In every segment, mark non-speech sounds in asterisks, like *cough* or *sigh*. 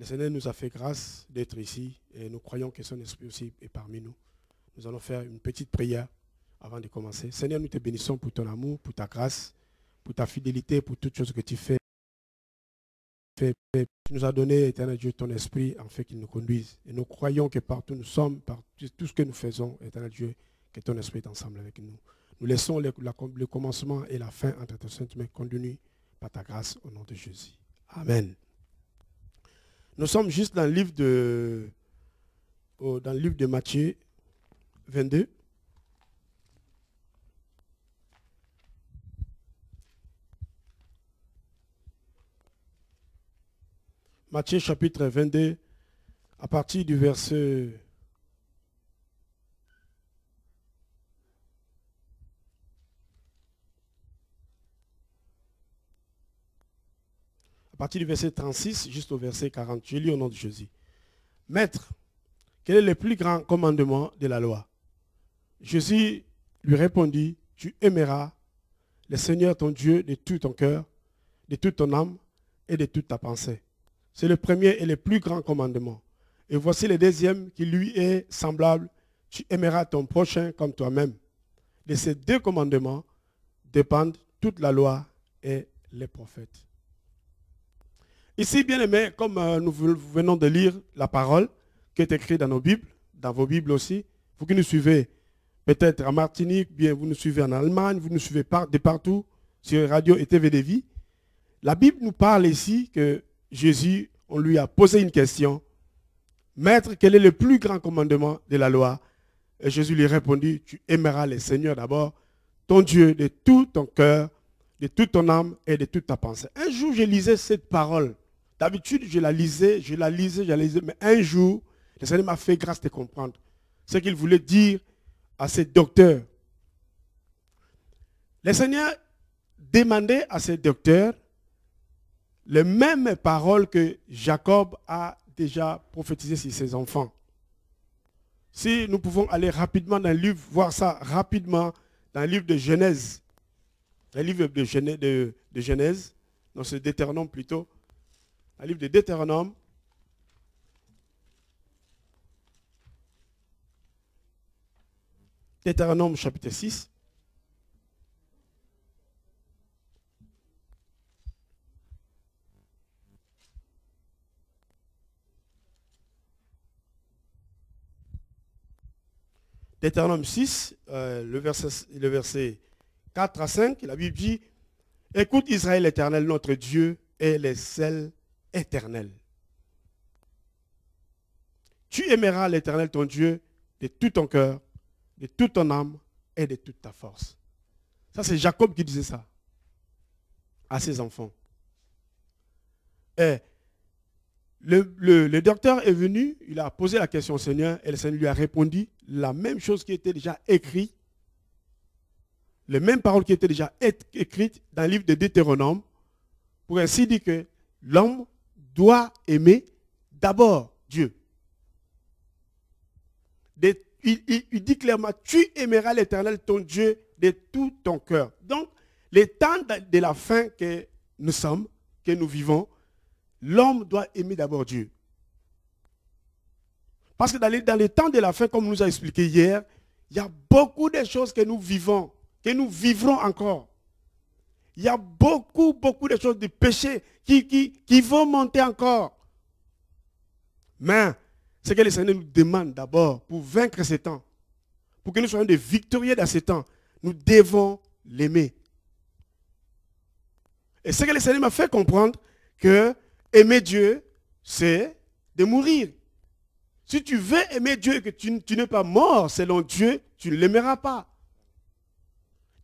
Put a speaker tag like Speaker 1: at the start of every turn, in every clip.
Speaker 1: Le Seigneur nous a fait grâce d'être ici et nous croyons que son esprit aussi est parmi nous. Nous allons faire une petite prière avant de commencer. Seigneur, nous te bénissons pour ton amour, pour ta grâce, pour ta fidélité, pour toutes choses que tu fais. Tu nous as donné, éternel Dieu, ton esprit en fait qu'il nous conduise. Et nous croyons que partout nous sommes, par tout ce que nous faisons, éternel Dieu, que ton esprit est ensemble avec nous. Nous laissons le, commencement et la fin entre tes saintes mains, conduis par ta grâce au nom de Jésus. Amen. Nous sommes juste dans le livre de, dans de Matthieu 22. Matthieu chapitre 22, à partir du verset partir du verset 36 jusqu'au verset 40. Je lis au nom de Jésus. Maître, quel est le plus grand commandement de la loi Jésus lui répondit, tu aimeras le Seigneur ton Dieu de tout ton cœur, de toute ton âme et de toute ta pensée. C'est le premier et le plus grand commandement. Et voici le deuxième qui lui est semblable. Tu aimeras ton prochain comme toi-même. De ces deux commandements dépendent toute la loi et les prophètes. Ici, bien aimé, comme euh, nous venons de lire la parole qui est écrite dans nos Bibles, dans vos Bibles aussi, vous qui nous suivez peut-être à Martinique, bien vous nous suivez en Allemagne, vous nous suivez de partout sur Radio et TV de vie, la Bible nous parle ici que Jésus, on lui a posé une question. Maître, quel est le plus grand commandement de la loi Et Jésus lui répondit, tu aimeras le Seigneur d'abord, ton Dieu de tout ton cœur, de toute ton âme et de toute ta pensée. Un jour, je lisais cette parole D'habitude, je la lisais, je la lisais, je la lisais, mais un jour, le Seigneur m'a fait grâce de comprendre ce qu'il voulait dire à ses docteurs. Le Seigneur demandait à ces docteurs les mêmes paroles que Jacob a déjà prophétisées sur ses enfants. Si nous pouvons aller rapidement dans le livre, voir ça rapidement dans le livre de Genèse, le livre de Genèse, de, Genèse dans ce déternon plutôt, un livre de Deutéronome. Deutéronome chapitre 6. Deutéronome 6, euh, le, verset, 4 à 5, la Bible dit, Écoute Israël éternel, notre Dieu, et les seuls éternel. Tu aimeras l'éternel ton Dieu de tout ton cœur, de toute ton âme et de toute ta force. Ça, c'est Jacob qui disait ça à ses enfants. Et le, le, docteur est venu, il a posé la question au Seigneur et le Seigneur lui a répondu la même chose qui était déjà écrite, les mêmes paroles qui étaient déjà écrites dans le livre de Deutéronome, pour ainsi dire que l'homme doit aimer d'abord Dieu. il, dit clairement, tu aimeras l'Éternel, ton Dieu, de tout ton cœur. Donc, les temps de, la fin que nous sommes, que nous vivons, l'homme doit aimer d'abord Dieu. Parce que dans les, dans temps de la fin, comme nous a expliqué hier, il y a beaucoup de choses que nous vivons, que nous vivrons encore. Il y a beaucoup, beaucoup de choses, de péché qui, qui, qui vont monter encore. Mais ce que le Seigneur nous demande d'abord pour vaincre ces temps, pour que nous soyons des victorieux dans ces temps, nous devons l'aimer. Et ce que le Seigneur m'a fait comprendre, que aimer Dieu, c'est de mourir. Si tu veux aimer Dieu et que tu, tu n'es pas mort selon Dieu, tu ne l'aimeras pas.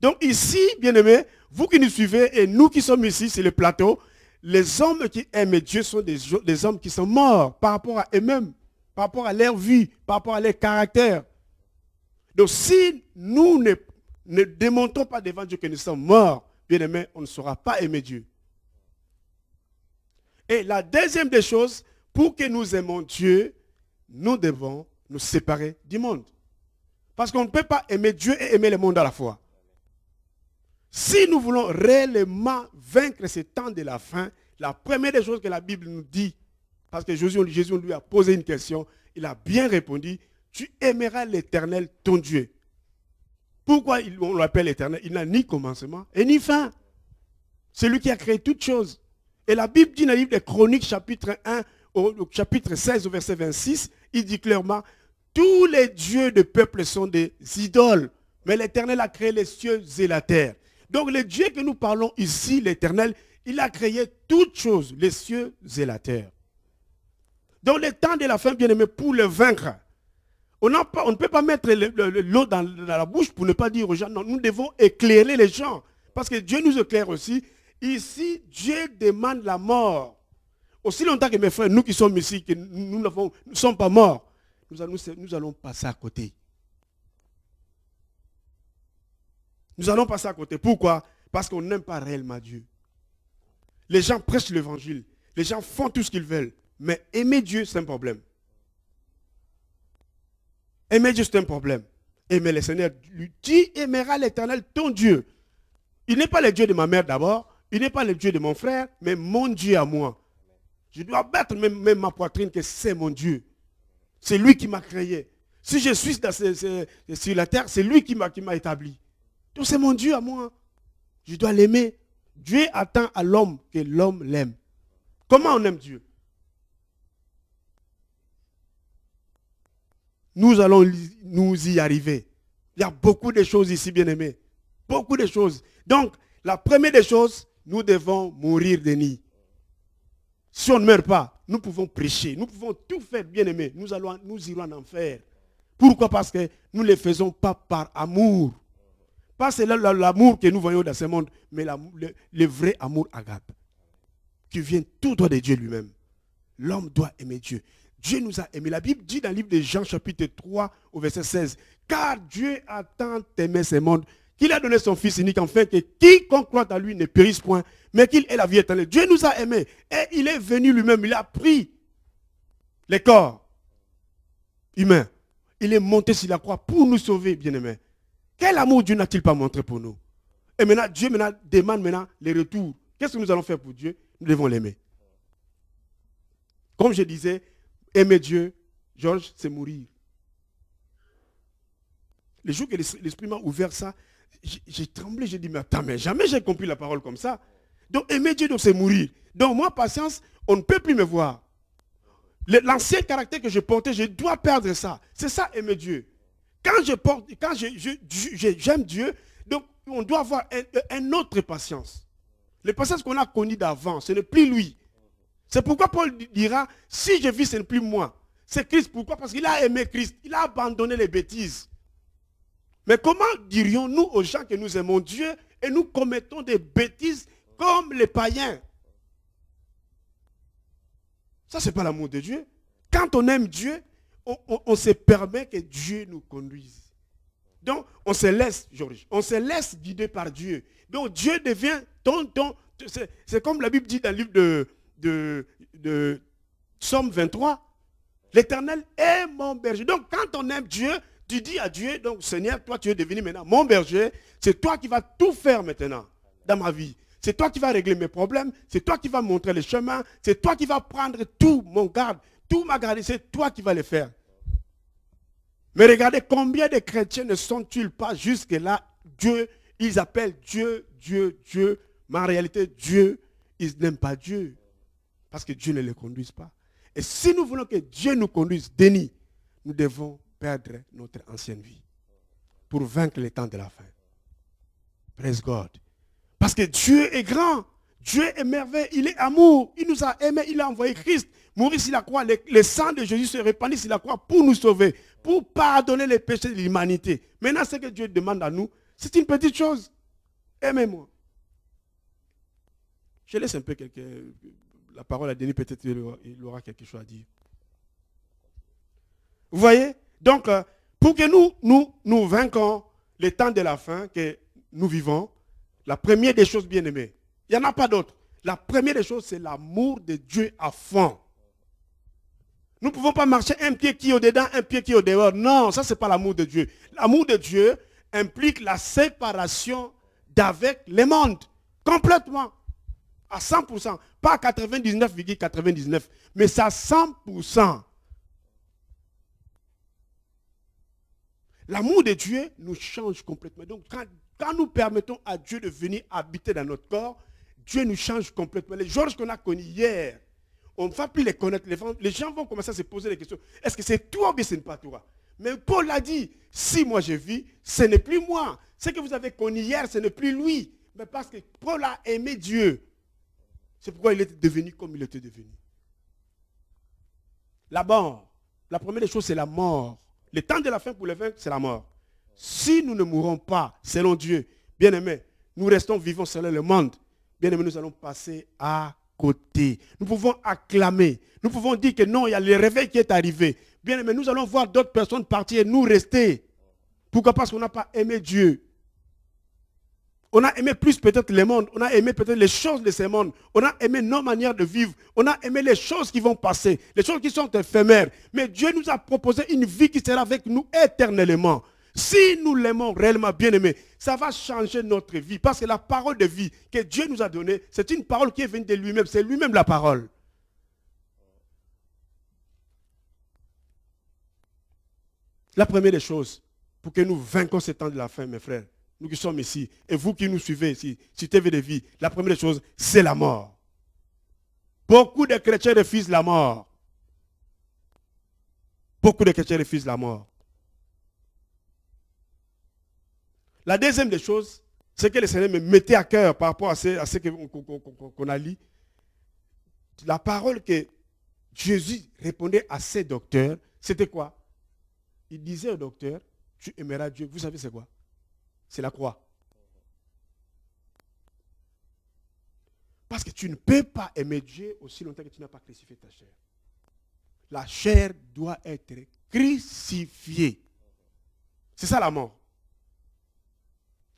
Speaker 1: Donc ici, bien-aimés, vous qui nous suivez et nous qui sommes ici, c'est le plateau, les hommes qui aiment Dieu sont des, hommes qui sont morts par rapport à eux-mêmes, par rapport à leur vie, par rapport à leur caractère. Donc si nous ne, ne démontons pas devant Dieu que nous sommes morts, bien aimés, on ne saura pas aimer Dieu. Et la deuxième des choses, pour que nous aimons Dieu, nous devons nous séparer du monde. Parce qu'on ne peut pas aimer Dieu et aimer le monde à la fois. Si nous voulons réellement vaincre ce temps de la fin, la première des choses que la Bible nous dit, parce que Jésus, lui a posé une question, il a bien répondu, tu aimeras l'Éternel, ton Dieu. Pourquoi on l'appelle l'Éternel Il n'a ni commencement et ni fin. C'est lui qui a créé toutes choses. Et la Bible dit dans le livre des Chroniques, chapitre 1, chapitre 16, au verset 26, il dit clairement, tous les dieux de peuple sont des idoles, mais l'Éternel a créé les cieux et la terre. Donc le Dieu que nous parlons ici, l'Éternel, il a créé toutes choses, les cieux et la terre. Dans le temps de la fin, bien-aimé, pour le vaincre, on, ne peut pas mettre l'eau dans, la bouche pour ne pas dire aux gens, non, nous devons éclairer les gens. Parce que Dieu nous éclaire aussi. Ici, Dieu demande la mort. Aussi longtemps que mes frères, nous qui sommes ici, que nous, ne sommes pas morts, nous allons passer à côté. Nous allons passer à côté. Pourquoi Parce qu'on n'aime pas réellement Dieu. Les gens prêchent l'évangile. Les gens font tout ce qu'ils veulent. Mais aimer Dieu, c'est un problème. Aimer Dieu, c'est un problème. Aimer le Seigneur. Lui, tu aimeras l'éternel, ton Dieu. Il n'est pas le Dieu de ma mère d'abord. Il n'est pas le Dieu de mon frère, mais mon Dieu à moi. Je dois battre même, ma poitrine que c'est mon Dieu. C'est lui qui m'a créé. Si je suis sur la terre, c'est lui qui m'a établi. Tout c'est mon Dieu à moi. Je dois l'aimer. Dieu attend à l'homme que l'homme l'aime. Comment on aime Dieu Nous allons nous y arriver. Il y a beaucoup de choses ici, bien-aimés. Beaucoup de choses. Donc, la première des choses, nous devons mourir de nid. Si on ne meurt pas, nous pouvons prêcher, nous pouvons tout faire, bien-aimés. Nous, allons, nous irons en enfer. Pourquoi Parce que nous ne le faisons pas par amour. Pas seulement l'amour que nous voyons dans ce monde, mais le, vrai amour agape, qui vient tout droit de Dieu lui-même. L'homme doit aimer Dieu. Dieu nous a aimés. La Bible dit dans le livre de Jean chapitre 3 au verset 16, car Dieu a tant aimé ce monde qu'il a donné son Fils unique, fait que quiconque croit en lui ne périsse point, mais qu'il ait la vie éternelle. Dieu nous a aimés et il est venu lui-même, il a pris les corps humains. Il est monté sur la croix pour nous sauver, bien-aimés. Quel amour Dieu n'a-t-il pas montré pour nous Et maintenant, Dieu demande maintenant les retours. Qu'est-ce que nous allons faire pour Dieu Nous devons l'aimer. Comme je disais, aimer Dieu, Georges, c'est mourir. Le jour que l'Esprit m'a ouvert ça, j'ai tremblé, j'ai dit, mais attends, mais jamais j'ai compris la parole comme ça. Donc aimer Dieu, donc c'est mourir. Donc moi, patience, on ne peut plus me voir. L'ancien caractère que je portais, je dois perdre ça. C'est ça, aimer Dieu. Quand je porte, quand j'aime Dieu, donc on doit avoir un, autre patience. Le patience qu'on a connu d'avant, ce n'est plus lui. C'est pourquoi Paul dira, si je vis, ce n'est plus moi. C'est Christ. Pourquoi Parce qu'il a aimé Christ. Il a abandonné les bêtises. Mais comment dirions-nous aux gens que nous aimons Dieu et nous commettons des bêtises comme les païens Ça, ce n'est pas l'amour de Dieu. Quand on aime Dieu, on, se permet que Dieu nous conduise. Donc, on se laisse, Georges, on se laisse guider par Dieu. Donc, Dieu devient ton... c'est comme la Bible dit dans le livre de, de, Somme 23, l'éternel est mon berger. Donc, quand on aime Dieu, tu dis à Dieu, donc Seigneur, toi tu es devenu maintenant mon berger, c'est toi qui vas tout faire maintenant dans ma vie. C'est toi qui vas régler mes problèmes, c'est toi qui vas montrer le chemin, c'est toi qui vas prendre tout mon garde, tout ma garde, c'est toi qui vas le faire. Mais regardez combien de chrétiens ne sont-ils pas jusque-là Dieu, ils appellent Dieu, Dieu, Dieu. Mais en réalité, Dieu, ils n'aiment pas Dieu. Parce que Dieu ne les conduise pas. Et si nous voulons que Dieu nous conduise, Denis, nous devons perdre notre ancienne vie pour vaincre les temps de la fin. Praise God. Parce que Dieu est grand. Dieu est merveilleux. Il est amour. Il nous a aimés. Il a envoyé Christ mourir sur la croix. Le, le sang de Jésus se répandit sur la croix pour nous sauver pour pardonner les péchés de l'humanité. Maintenant, ce que Dieu demande à nous, c'est une petite chose. Aimez-moi. Je laisse un peu quelques, la parole à Denis, peut-être il aura quelque chose à dire. Vous voyez Donc, euh, pour que nous, nous, nous vainquons le temps de la fin que nous vivons, la première des choses, bien aimées, il n'y en a pas d'autre. La première des choses, c'est l'amour de Dieu à fond. Nous ne pouvons pas marcher un pied qui est au-dedans, un pied qui est au dehors. Non, ça, ce n'est pas l'amour de Dieu. L'amour de Dieu implique la séparation d'avec le monde. Complètement. À 100%. Pas à 99,99. mais c'est à 100%. L'amour de Dieu nous change complètement. Donc, quand, quand, nous permettons à Dieu de venir habiter dans notre corps, Dieu nous change complètement. Les Georges qu'on a connus hier, on ne va plus les connaître. Les gens vont commencer à se poser des questions. Est-ce que c'est toi ou bien ce n'est pas toi Mais Paul a dit, si moi je vis, ce n'est plus moi. Ce que vous avez connu hier, ce n'est plus lui. Mais parce que Paul a aimé Dieu. C'est pourquoi il est devenu comme il était devenu. La mort. La première des choses, c'est la mort. Le temps de la fin pour les vaincre, c'est la mort. Si nous ne mourons pas selon Dieu, bien aimé, nous restons vivants selon le monde. Bien aimé, nous allons passer à côté. Nous pouvons acclamer. Nous pouvons dire que non, il y a le réveil qui est arrivé. Bien mais nous allons voir d'autres personnes partir et nous rester. Pourquoi Parce qu'on n'a pas aimé Dieu. On a aimé plus peut-être le monde, on a aimé peut-être les choses de ce monde, on a aimé nos manières de vivre, on a aimé les choses qui vont passer, les choses qui sont éphémères. Mais Dieu nous a proposé une vie qui sera avec nous éternellement. Si nous l'aimons réellement, bien-aimé, ça va changer notre vie. Parce que la parole de vie que Dieu nous a donnée, c'est une parole qui est venue de lui-même. C'est lui-même la parole. La première des choses, pour que nous vainquons ce temps de la fin, mes frères, nous qui sommes ici, et vous qui nous suivez ici, si TV de vie, la première des choses, c'est la mort. Beaucoup de chrétiens refusent la mort. Beaucoup de chrétiens refusent la mort. La deuxième des choses, c'est que le Seigneur me mettait à cœur par rapport à ce, qu'on a lu. La parole que Jésus répondait à ses docteurs, c'était quoi Il disait au docteur, tu aimeras Dieu. Vous savez c'est quoi C'est la croix. Parce que tu ne peux pas aimer Dieu aussi longtemps que tu n'as pas crucifié ta chair. La chair doit être crucifiée. C'est ça la mort.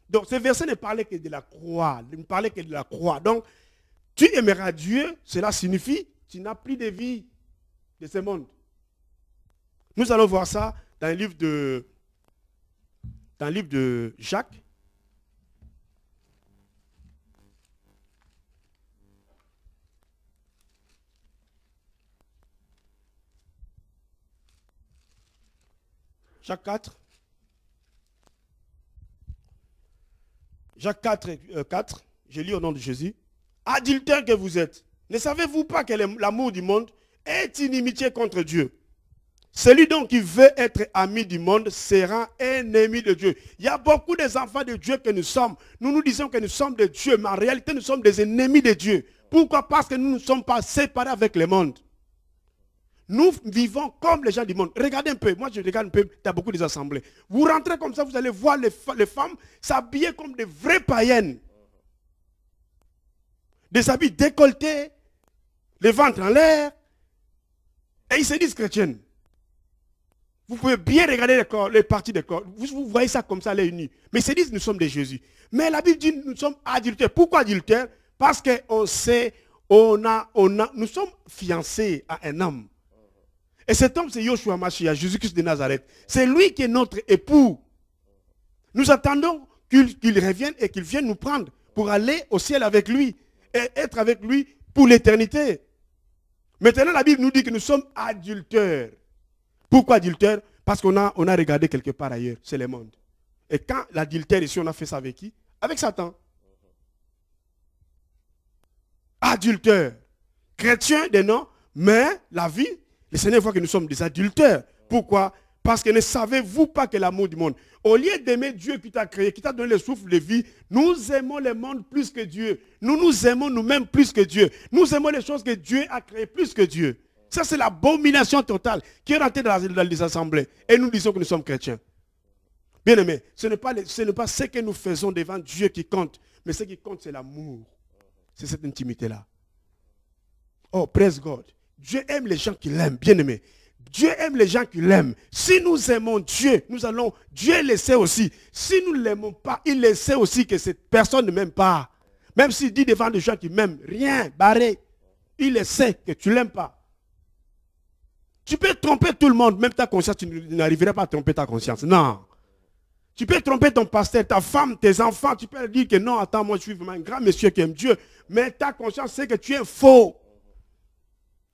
Speaker 1: Donc ce verset ne parlait que de la croix, ne parlait que de la croix. Donc, tu aimeras Dieu, cela signifie tu n'as plus de vie de ce monde. Nous allons voir ça dans le livre de, dans le livre de Jacques. Jacques 4. Jacques 4, 4, euh, je lis au nom de Jésus. Adultère que vous êtes, ne savez-vous pas que l'amour du monde est inimitié contre Dieu Celui donc qui veut être ami du monde sera ennemi de Dieu. Il y a beaucoup des enfants de Dieu que nous sommes. Nous nous disons que nous sommes de Dieu, mais en réalité nous sommes des ennemis de Dieu. Pourquoi Parce que nous ne sommes pas séparés avec le monde. Nous vivons comme les gens du monde. Regardez un peu, moi je regarde un peu a beaucoup des assemblées. Vous rentrez comme ça, vous allez voir les, femmes s'habiller comme des vraies païennes. Des habits décolletés, les ventres en l'air. Et ils se disent chrétiennes. Vous pouvez bien regarder les, parties des corps. Vous, voyez ça comme ça, les unis. Mais ils se disent, nous sommes des Jésus. Mais la Bible dit, nous sommes adultères. Pourquoi adultères Parce qu'on sait, on a, on a, nous sommes fiancés à un homme. Et cet homme, c'est Yoshua Mashiach, Jésus-Christ de Nazareth. C'est lui qui est notre époux. Nous attendons qu'il revienne et qu'il vienne nous prendre pour aller au ciel avec lui et être avec lui pour l'éternité. Maintenant, la Bible nous dit que nous sommes adultères. Pourquoi adultères? Parce qu'on a, on a regardé quelque part ailleurs, c'est le monde. Et quand l'adultère ici, on a fait ça avec qui Avec Satan. Adultère. Chrétien des noms, mais la vie le Seigneur voit que nous sommes des adultères. Pourquoi Parce que ne savez-vous pas que l'amour du monde, au lieu d'aimer Dieu qui t'a créé, qui t'a donné le souffle de vie, nous aimons le monde plus que Dieu. Nous nous aimons nous-mêmes plus que Dieu. Nous aimons les choses que Dieu a créées plus que Dieu. Ça, c'est l'abomination totale qui est rentrée dans, les assemblées. Et nous disons que nous sommes chrétiens. Bien-aimés, ce n'est pas, pas, ce que nous faisons devant Dieu qui compte, mais ce qui compte, c'est l'amour. C'est cette intimité-là. Oh, praise God. Dieu aime les gens qui l'aiment, bien aimé. Dieu aime les gens qui l'aiment. Si nous aimons Dieu, nous allons, Dieu le sait aussi. Si nous ne l'aimons pas, il le sait aussi que cette personne ne m'aime pas. Même s'il dit devant des gens qui m'aiment, rien, barré. Il le sait que tu ne l'aimes pas. Tu peux tromper tout le monde, même ta conscience, tu n'arriveras pas à tromper ta conscience. Non. Tu peux tromper ton pasteur, ta femme, tes enfants. Tu peux dire que non, attends, moi je suis vraiment un grand monsieur qui aime Dieu. Mais ta conscience sait que tu es faux.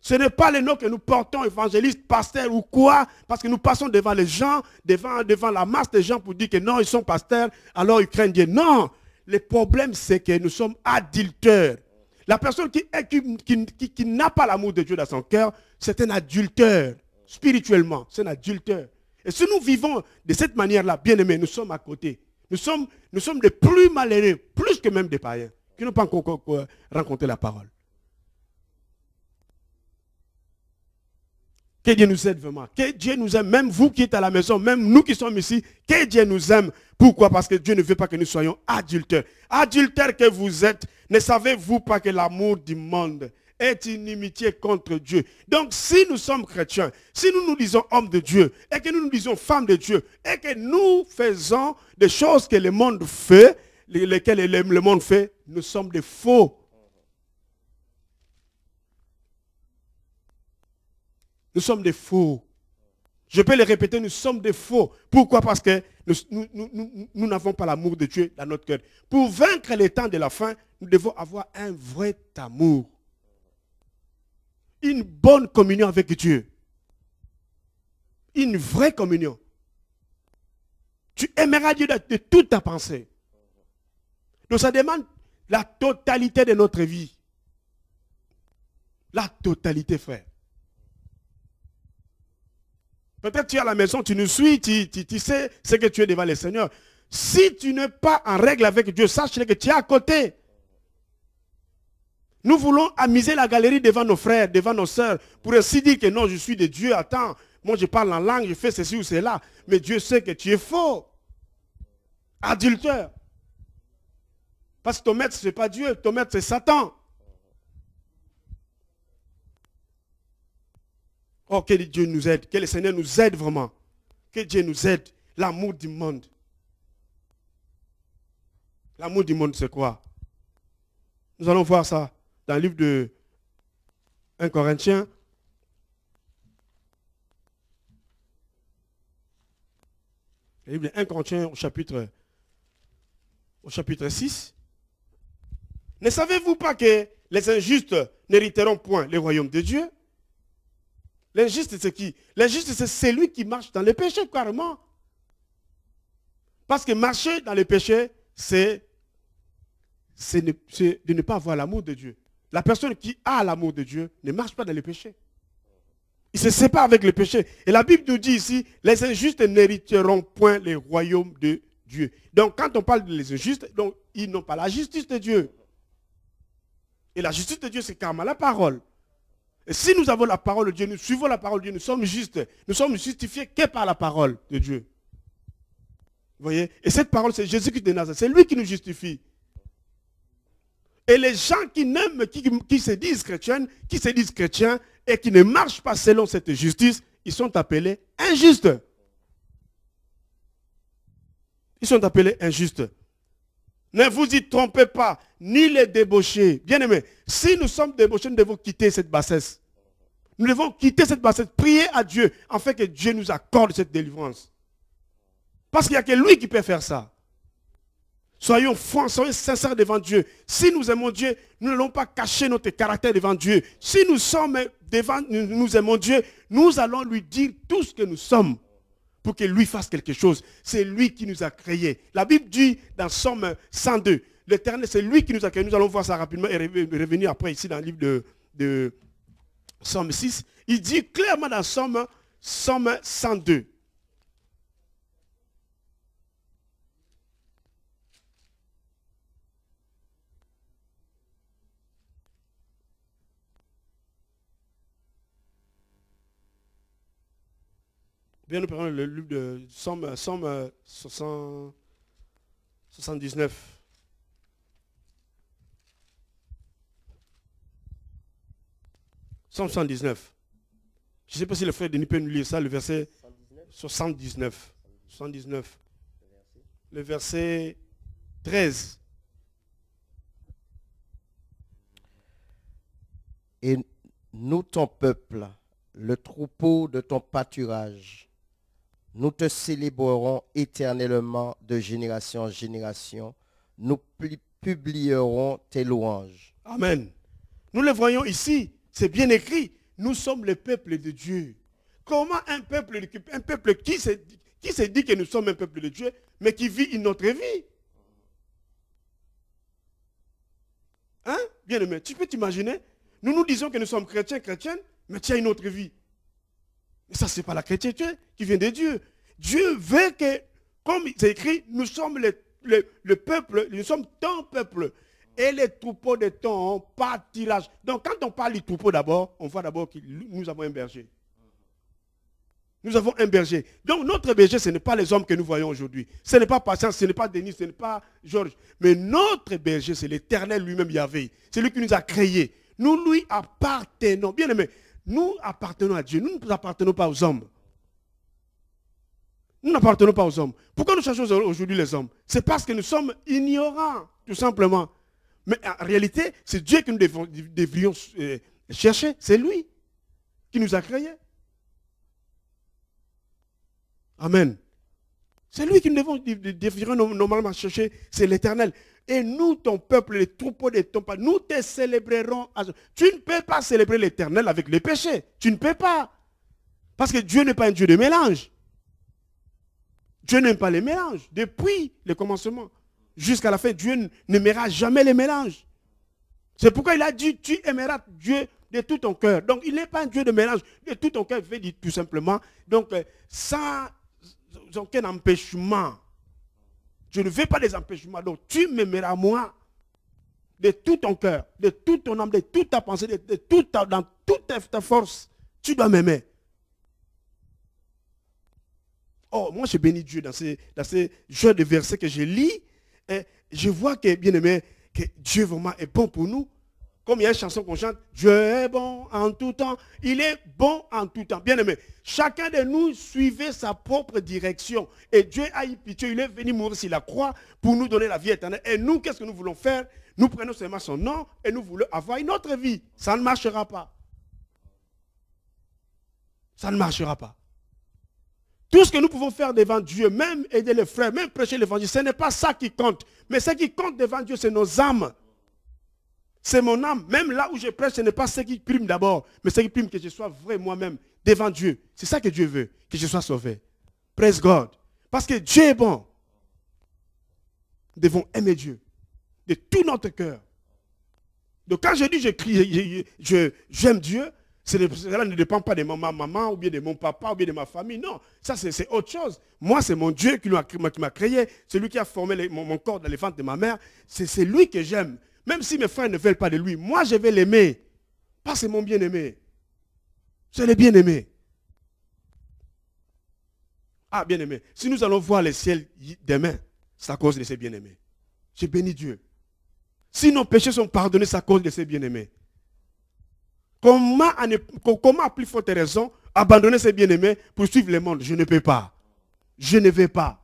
Speaker 1: Ce n'est pas les nom que nous portons, évangéliste, pasteur ou quoi, parce que nous passons devant les gens, devant, devant la masse des gens pour dire que non, ils sont pasteurs, alors ils craignent Dieu. Non, le problème c'est que nous sommes adulteurs. La personne qui, qui, n'a pas l'amour de Dieu dans son cœur, c'est un adulteur, spirituellement, c'est un adulteur. Et si nous vivons de cette manière-là, bien aimés, nous sommes à côté. Nous sommes, nous sommes des plus malheureux, plus que même des païens, qui n'ont pas encore rencontré la parole. Que Dieu nous aide vraiment. Que Dieu nous aime. Même vous qui êtes à la maison, même nous qui sommes ici, que Dieu nous aime. Pourquoi Parce que Dieu ne veut pas que nous soyons adultères. Adultères que vous êtes, ne savez-vous pas que l'amour du monde est inimitié contre Dieu. Donc si nous sommes chrétiens, si nous nous disons hommes de Dieu, et que nous nous disons femmes de Dieu, et que nous faisons des choses que le monde fait, lesquelles le monde fait, nous sommes des faux Nous sommes des faux. Je peux le répéter, nous sommes des faux. Pourquoi Parce que nous n'avons pas l'amour de Dieu dans notre cœur. Pour vaincre les temps de la fin, nous devons avoir un vrai amour. Une bonne communion avec Dieu. Une vraie communion. Tu aimeras Dieu de toute ta pensée. Donc ça demande la totalité de notre vie. La totalité, frère. Peut-être tu es à la maison, tu nous suis, tu, sais ce que tu es devant le Seigneur. Si tu n'es pas en règle avec Dieu, sache que tu es à côté. Nous voulons amuser la galerie devant nos frères, devant nos sœurs, pour ainsi dire que non, je suis de Dieu, attends, moi je parle en langue, je fais ceci ou cela. Mais Dieu sait que tu es faux. Adulteur. Parce que ton maître, ce n'est pas Dieu, ton maître, c'est Satan. Oh, que Dieu nous aide, que le Seigneur nous aide vraiment. Que Dieu nous aide. L'amour du monde. L'amour du monde, c'est quoi Nous allons voir ça dans le livre de 1 Corinthiens. Le livre de 1 Corinthiens au chapitre, au chapitre 6. Ne savez-vous pas que les injustes n'hériteront point le royaume de Dieu L'injuste, c'est qui L'injuste, c'est celui qui marche dans le péché, carrément. Parce que marcher dans le péché, c'est de ne pas avoir l'amour de Dieu. La personne qui a l'amour de Dieu ne marche pas dans le péché. Il se sépare avec le péché. Et la Bible nous dit ici, les injustes n'hériteront point le royaume de Dieu. Donc quand on parle des injustes, donc, ils n'ont pas la justice de Dieu. Et la justice de Dieu, c'est carrément la parole si nous avons la parole de Dieu, nous suivons la parole de Dieu, nous sommes justes. Nous sommes justifiés que par la parole de Dieu. Vous voyez Et cette parole, c'est Jésus-Christ de Nazareth. C'est lui qui nous justifie. Et les gens qui n'aiment, qui, qui, se disent chrétiens, qui se disent chrétiens et qui ne marchent pas selon cette justice, ils sont appelés injustes. Ils sont appelés injustes. Ne vous y trompez pas, ni les débauchés. Bien-aimés, si nous sommes débauchés, nous devons quitter cette bassesse. Nous devons quitter cette bassesse, prier à Dieu, afin que Dieu nous accorde cette délivrance. Parce qu'il n'y a que lui qui peut faire ça. Soyons francs, soyons sincères devant Dieu. Si nous aimons Dieu, nous n'allons pas cacher notre caractère devant Dieu. Si nous sommes devant, nous aimons Dieu, nous allons lui dire tout ce que nous sommes pour que lui fasse quelque chose. C'est lui qui nous a créés. La Bible dit dans Somme 102, l'éternel, c'est lui qui nous a créés. Nous allons voir ça rapidement et revenir après ici dans le livre de, de Somme 6. Il dit clairement dans Somme, Somme 102, Viens nous prendre le livre de Somme, Somme 79. Euh, Somme 79. Je ne sais pas si le frère Denis peut nous lire ça, le verset 79. 79. Le verset
Speaker 2: 13. Et nous, ton peuple, le troupeau de ton pâturage, nous te célébrerons éternellement de génération en génération. Nous publierons tes louanges. Amen. Nous le voyons
Speaker 1: ici, c'est bien écrit. Nous sommes le peuple de Dieu. Comment un peuple, un peuple qui, se, dit que nous sommes un peuple de Dieu, mais qui vit une autre vie Hein, bien-aimé, tu peux t'imaginer Nous nous disons que nous sommes chrétiens, chrétiennes, mais tu une autre vie ça, ce n'est pas la chrétienté qui vient de Dieu. Dieu veut que, comme c'est écrit, nous sommes le, peuple, nous sommes ton peuple. Et les troupeaux de ton pâturage. Donc quand on parle du troupeau d'abord, on voit d'abord que nous avons un berger. Nous avons un berger. Donc notre berger, ce n'est pas les hommes que nous voyons aujourd'hui. Ce n'est pas Patience, ce n'est pas Denis, ce n'est pas Georges. Mais notre berger, c'est l'éternel lui-même Yahvé. C'est lui qui nous a créés. Nous lui appartenons. Bien aimé, nous appartenons à Dieu, nous ne appartenons pas aux hommes. Nous n'appartenons pas aux hommes. Pourquoi nous cherchons aujourd'hui les hommes C'est parce que nous sommes ignorants, tout simplement. Mais en réalité, c'est Dieu que nous devrions euh, chercher, c'est lui qui nous a créés. Amen. C'est lui qui nous devons, normalement chercher, c'est l'éternel. Et nous, ton peuple, les troupeaux de ton peuple, nous te célébrerons. Tu ne peux pas célébrer l'éternel avec les péchés. Tu ne peux pas. Parce que Dieu n'est pas un Dieu de mélange. Dieu n'aime pas les mélanges. Depuis le commencement jusqu'à la fin, Dieu n'aimera jamais les mélanges. C'est pourquoi il a dit, tu aimeras Dieu de tout ton cœur. Donc il n'est pas un Dieu de mélange. De tout ton cœur, il veut dire tout simplement, donc euh, sans aucun empêchement. Je ne veux pas les empêchements. Donc tu m'aimeras moi de tout ton cœur, de tout ton âme, de toute ta pensée, de, tout dans toute ta force. Tu dois m'aimer. Oh, moi je bénis Dieu dans ces, dans ces jeux de versets que je lis. Et hein. je vois que, bien aimé, que Dieu vraiment est bon pour nous. Comme il y a une chanson qu'on chante, Dieu est bon en tout temps. Il est bon en tout temps. Bien aimé, chacun de nous suivait sa propre direction. Et Dieu a eu pitié. Il est venu mourir sur la croix pour nous donner la vie éternelle. Et nous, qu'est-ce que nous voulons faire Nous prenons seulement son nom et nous voulons avoir une autre vie. Ça ne marchera pas. Ça ne marchera pas. Tout ce que nous pouvons faire devant Dieu, même aider les frères, même prêcher l'évangile, ce n'est pas ça qui compte. Mais ce qui compte devant Dieu, c'est nos âmes. C'est mon âme. Même là où je prêche, ce n'est pas ce qui prime d'abord, mais ce qui prime que je sois vrai moi-même devant Dieu. C'est ça que Dieu veut, que je sois sauvé. Praise God. Parce que Dieu est bon. Nous devons aimer Dieu de tout notre cœur. Donc quand je dis je je, j'aime Dieu, cela ne dépend pas de ma, maman ou bien de mon papa ou bien de ma famille. Non, ça c'est autre chose. Moi, c'est mon Dieu qui m'a créé, celui qui a formé mon, corps dans les de ma mère. C'est lui que j'aime. Même si mes frères ne veulent pas de lui, moi je vais l'aimer. Parce que mon bien-aimé. C'est le bien-aimé. Ah, bien-aimé, si nous allons voir le ciel demain, c'est à cause de ces bien-aimés. J'ai béni Dieu. Si nos péchés sont pardonnés, c'est à cause de ces bien-aimés. Comment, comment, à plus forte raison, abandonner ces bien-aimés pour suivre le monde Je ne peux pas. Je ne vais pas.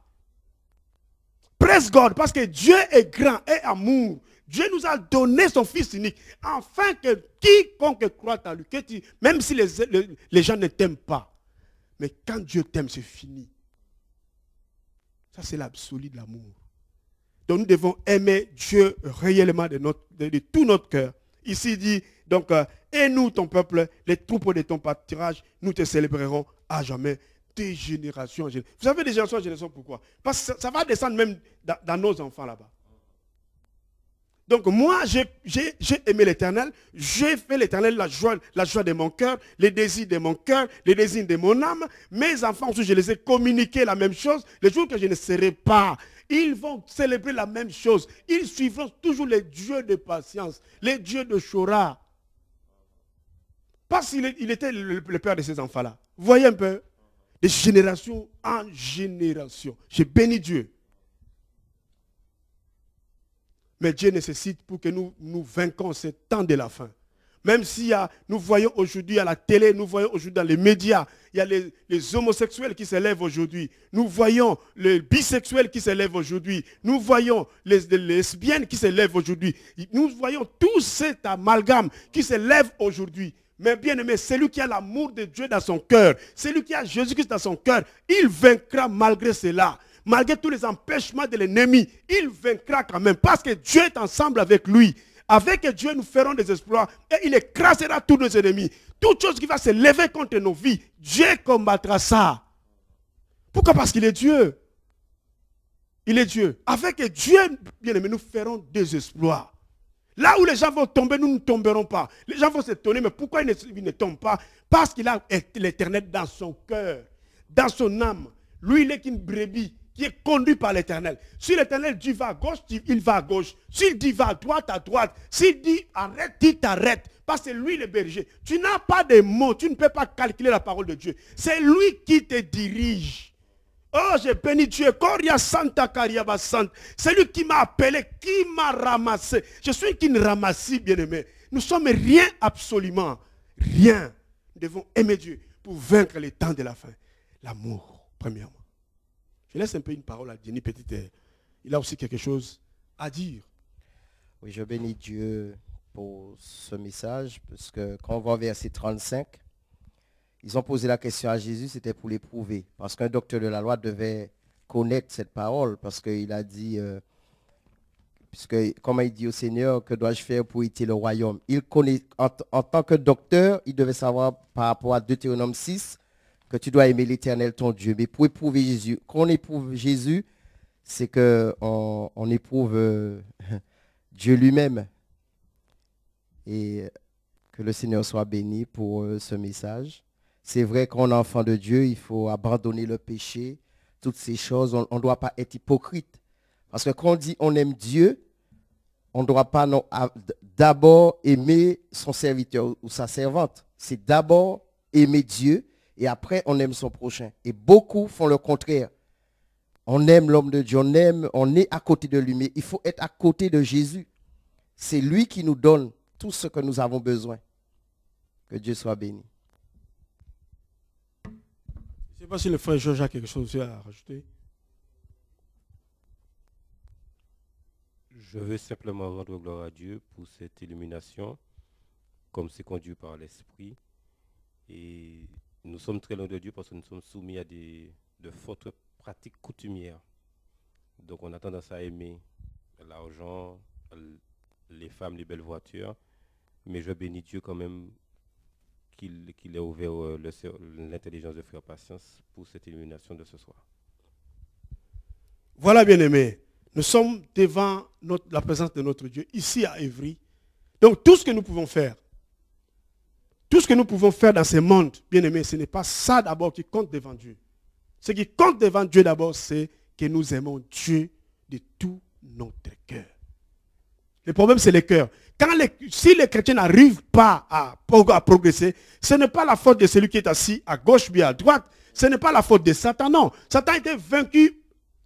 Speaker 1: Praise God, parce que Dieu est grand et amour. Dieu nous a donné son Fils unique, afin que quiconque croit en lui, même si les, gens ne t'aiment pas, mais quand Dieu t'aime, c'est fini. Ça, c'est l'absolu de l'amour. Donc nous devons aimer Dieu réellement de, notre, de, tout notre cœur. Ici il dit, donc, euh, et nous, ton peuple, les troupeaux de ton pâturage, nous te célébrerons à jamais des générations en Vous savez, des générations en pourquoi Parce que ça, va descendre même dans nos enfants là-bas. Donc moi, j'ai aimé l'éternel, j'ai fait l'éternel la joie, la joie de mon cœur, les désirs de mon cœur, les désirs de mon âme. Mes enfants aussi, je les ai communiqués la même chose. Les jours que je ne serai pas, ils vont célébrer la même chose. Ils suivront toujours les dieux de patience, les dieux de Shora. Parce qu'il était le, père de ces enfants-là. Voyez un peu, de génération en génération. J'ai béni Dieu. Mais Dieu nécessite pour que nous, nous vainquons ce temps de la fin. Même si nous voyons aujourd'hui à la télé, nous voyons aujourd'hui dans les médias, il y a les, homosexuels qui s'élèvent aujourd'hui. Nous voyons les bisexuels qui se lèvent aujourd'hui. Nous voyons les, les, lesbiennes qui se lèvent aujourd'hui. Nous voyons tout cet amalgame qui se aujourd'hui. Mais bien aimé, celui qui a l'amour de Dieu dans son cœur, celui qui a Jésus-Christ dans son cœur, il vaincra malgré cela malgré tous les empêchements de l'ennemi, il vaincra quand même parce que Dieu est ensemble avec lui. Avec Dieu, nous ferons des exploits et il écrasera tous nos ennemis. Toute chose qui va se lever contre nos vies, Dieu combattra ça. Pourquoi Parce qu'il est Dieu. Il est Dieu. Avec Dieu, bien aimé, nous ferons des exploits. Là où les gens vont tomber, nous ne tomberons pas. Les gens vont s'étonner, mais pourquoi il ne, tombe pas Parce qu'il a l'éternel dans son cœur, dans son âme. Lui, il est qu'une brebis qui est conduit par l'Éternel. Si l'Éternel dit va à gauche, il va à gauche. S'il dit va à droite, à droite. S'il dit arrête, il t'arrête. Parce que lui le berger. Tu n'as pas de mots, tu ne peux pas calculer la parole de Dieu. C'est lui qui te dirige. Oh, j'ai béni Dieu. Coria Santa Cariaba Santa. C'est lui qui m'a appelé, qui m'a ramassé. Je suis qui ne ramasse, bien-aimé. Nous sommes rien absolument. Rien. Nous devons aimer Dieu pour vaincre les temps de la fin. L'amour,
Speaker 2: premièrement. Je laisse un peu une parole à Denis Petit. Eh. Il a aussi quelque chose à dire. Oui, je bénis Dieu pour ce message, parce que quand on va verset 35, ils ont posé la question à Jésus, c'était pour l'éprouver, parce qu'un docteur de la loi devait connaître cette parole, parce qu'il a dit, euh, puisque comment il dit au Seigneur, que dois-je faire pour hériter le royaume il connaît, en, tant que docteur, il devait savoir par rapport à Deutéronome 6, que tu dois aimer l'Éternel, ton Dieu. Mais pour éprouver Jésus, quand on éprouve Jésus, c'est qu'on on, éprouve euh, *laughs* Dieu lui-même. Et que le Seigneur soit béni pour euh, ce message. C'est vrai qu'en enfant de Dieu, il faut abandonner le péché, toutes ces choses. On ne doit pas être hypocrite. Parce que quand on dit on aime Dieu, on ne doit pas d'abord aimer son serviteur ou sa servante. C'est d'abord aimer Dieu et après on aime son prochain. Et beaucoup font le contraire. On aime l'homme de Dieu, on aime, on est à côté de lui, mais il faut être à côté de Jésus. C'est lui qui nous donne tout ce que nous avons besoin. Que Dieu soit béni.
Speaker 1: Je ne sais pas si le frère Georges a quelque chose à rajouter.
Speaker 3: Je veux simplement rendre gloire à Dieu pour cette illumination, comme c'est conduit par l'Esprit. Et nous sommes très loin de Dieu parce que nous sommes soumis à des, de fortes pratiques coutumières. Donc on a tendance à aimer l'argent, les femmes, les belles voitures. Mais je bénis Dieu quand même qu'il ait ouvert euh, l'intelligence de Frère Patience pour cette illumination de ce soir.
Speaker 1: Voilà, bien aimé. nous sommes devant la présence de notre Dieu ici à Évry. Donc tout ce que nous pouvons faire, tout ce que nous pouvons faire dans ce monde, bien aimé, ce n'est pas ça d'abord qui compte devant Dieu. Ce qui compte devant Dieu d'abord, c'est que nous aimons Dieu de tout notre cœur. Le problème, c'est le cœur. Quand si les chrétiens n'arrivent pas à, à progresser, ce n'est pas la faute de celui qui est assis à gauche ou à droite. Ce n'est pas la faute de Satan, non. Satan a été vaincu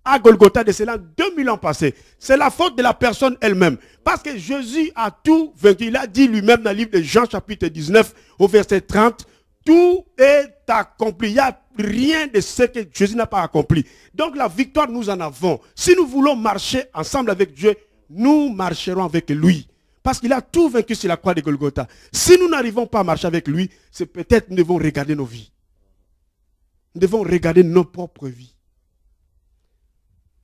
Speaker 1: à Golgotha de cela 2000 ans passés. C'est la faute de la personne elle-même. Parce que Jésus a tout vaincu. Il a dit lui-même dans le livre de Jean chapitre 19 au verset 30, tout est accompli. Il n'y a rien de ce que Jésus n'a pas accompli. Donc la victoire, nous en avons. Si nous voulons marcher ensemble avec Dieu, nous marcherons avec lui. Parce qu'il a tout vaincu sur la croix de Golgotha. Si nous n'arrivons pas à marcher avec lui, c'est peut-être nous devons regarder nos vies. Nous devons regarder nos propres vies.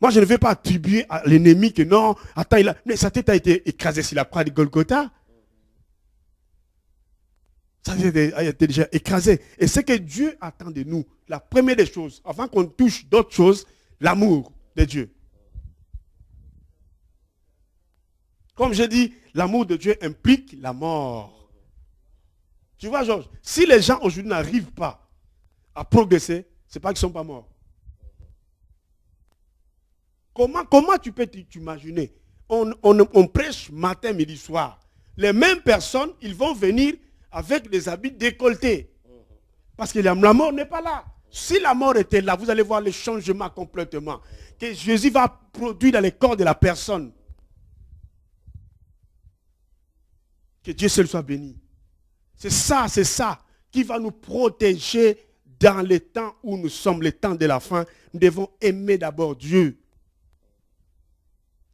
Speaker 1: Moi, je ne vais pas attribuer à l'ennemi que non, attends, il a... mais sa tête a été écrasée sur la croix de Golgotha. Sa tête a été déjà écrasée. Et ce que Dieu attend de nous, la première des choses, avant qu'on touche d'autres choses, l'amour de Dieu. Comme je dis, l'amour de Dieu implique la mort. Tu vois, Georges, si les gens aujourd'hui n'arrivent pas à progresser, c'est pas qu'ils ne sont pas morts. Comment, comment tu peux t'imaginer on, prêche matin, midi, soir. Les mêmes personnes, ils vont venir avec des habits décolletés. Parce que la mort n'est pas là. Si la mort était là, vous allez voir le changement complètement que Jésus va produire dans le corps de la personne. Que Dieu seul soit béni. C'est ça, c'est ça qui va nous protéger dans le temps où nous sommes, le temps de la fin. Nous devons aimer d'abord Dieu.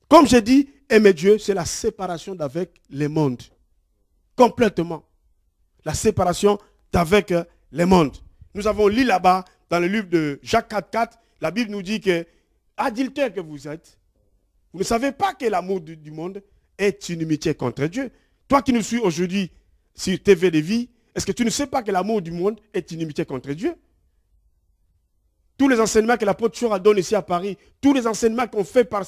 Speaker 1: Comme j'ai dit, aimer Dieu, c'est la séparation d'avec les mondes. Complètement. La séparation d'avec euh, les mondes. Nous avons lu là-bas, dans le livre de Jacques 4, 4, la Bible nous dit que, adultère que vous êtes, vous ne savez pas que l'amour du, monde est une inimitié contre Dieu. Toi qui nous suis aujourd'hui sur TV de vie, est-ce que tu ne sais pas que l'amour du monde est une inimitié contre Dieu tous les enseignements que l'apôtre a donne ici à Paris, tous les enseignements qu'on fait par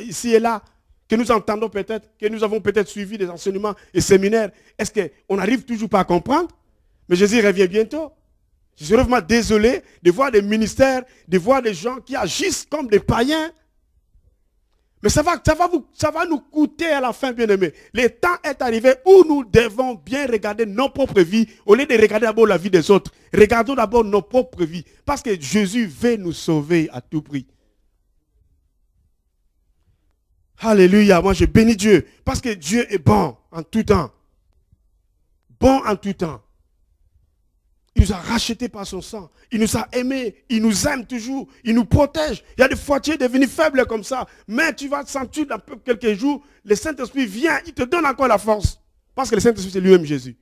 Speaker 1: ici et là, que nous entendons peut-être, que nous avons peut-être suivi des enseignements et séminaires, est-ce qu'on n'arrive toujours pas à comprendre Mais Jésus revient bientôt. Je suis vraiment désolé de voir des ministères, de voir des gens qui agissent comme des païens, mais ça va, ça va, vous, ça va nous coûter à la fin, bien-aimés. Le temps est arrivé où nous devons bien regarder nos propres vies au lieu de regarder d'abord la vie des autres. Regardons d'abord nos propres vies parce que Jésus veut nous sauver à tout prix. Alléluia, moi je bénis Dieu parce que Dieu est bon en tout temps. Bon en tout temps. Il nous a rachetés par son sang. Il nous a aimés. Il nous aime toujours. Il nous protège. Il y a des fois, tu es devenu faible comme ça. Mais tu vas te sentir dans quelques jours. Le Saint-Esprit vient. Il te donne encore la force. Parce que le Saint-Esprit, c'est lui-même Jésus.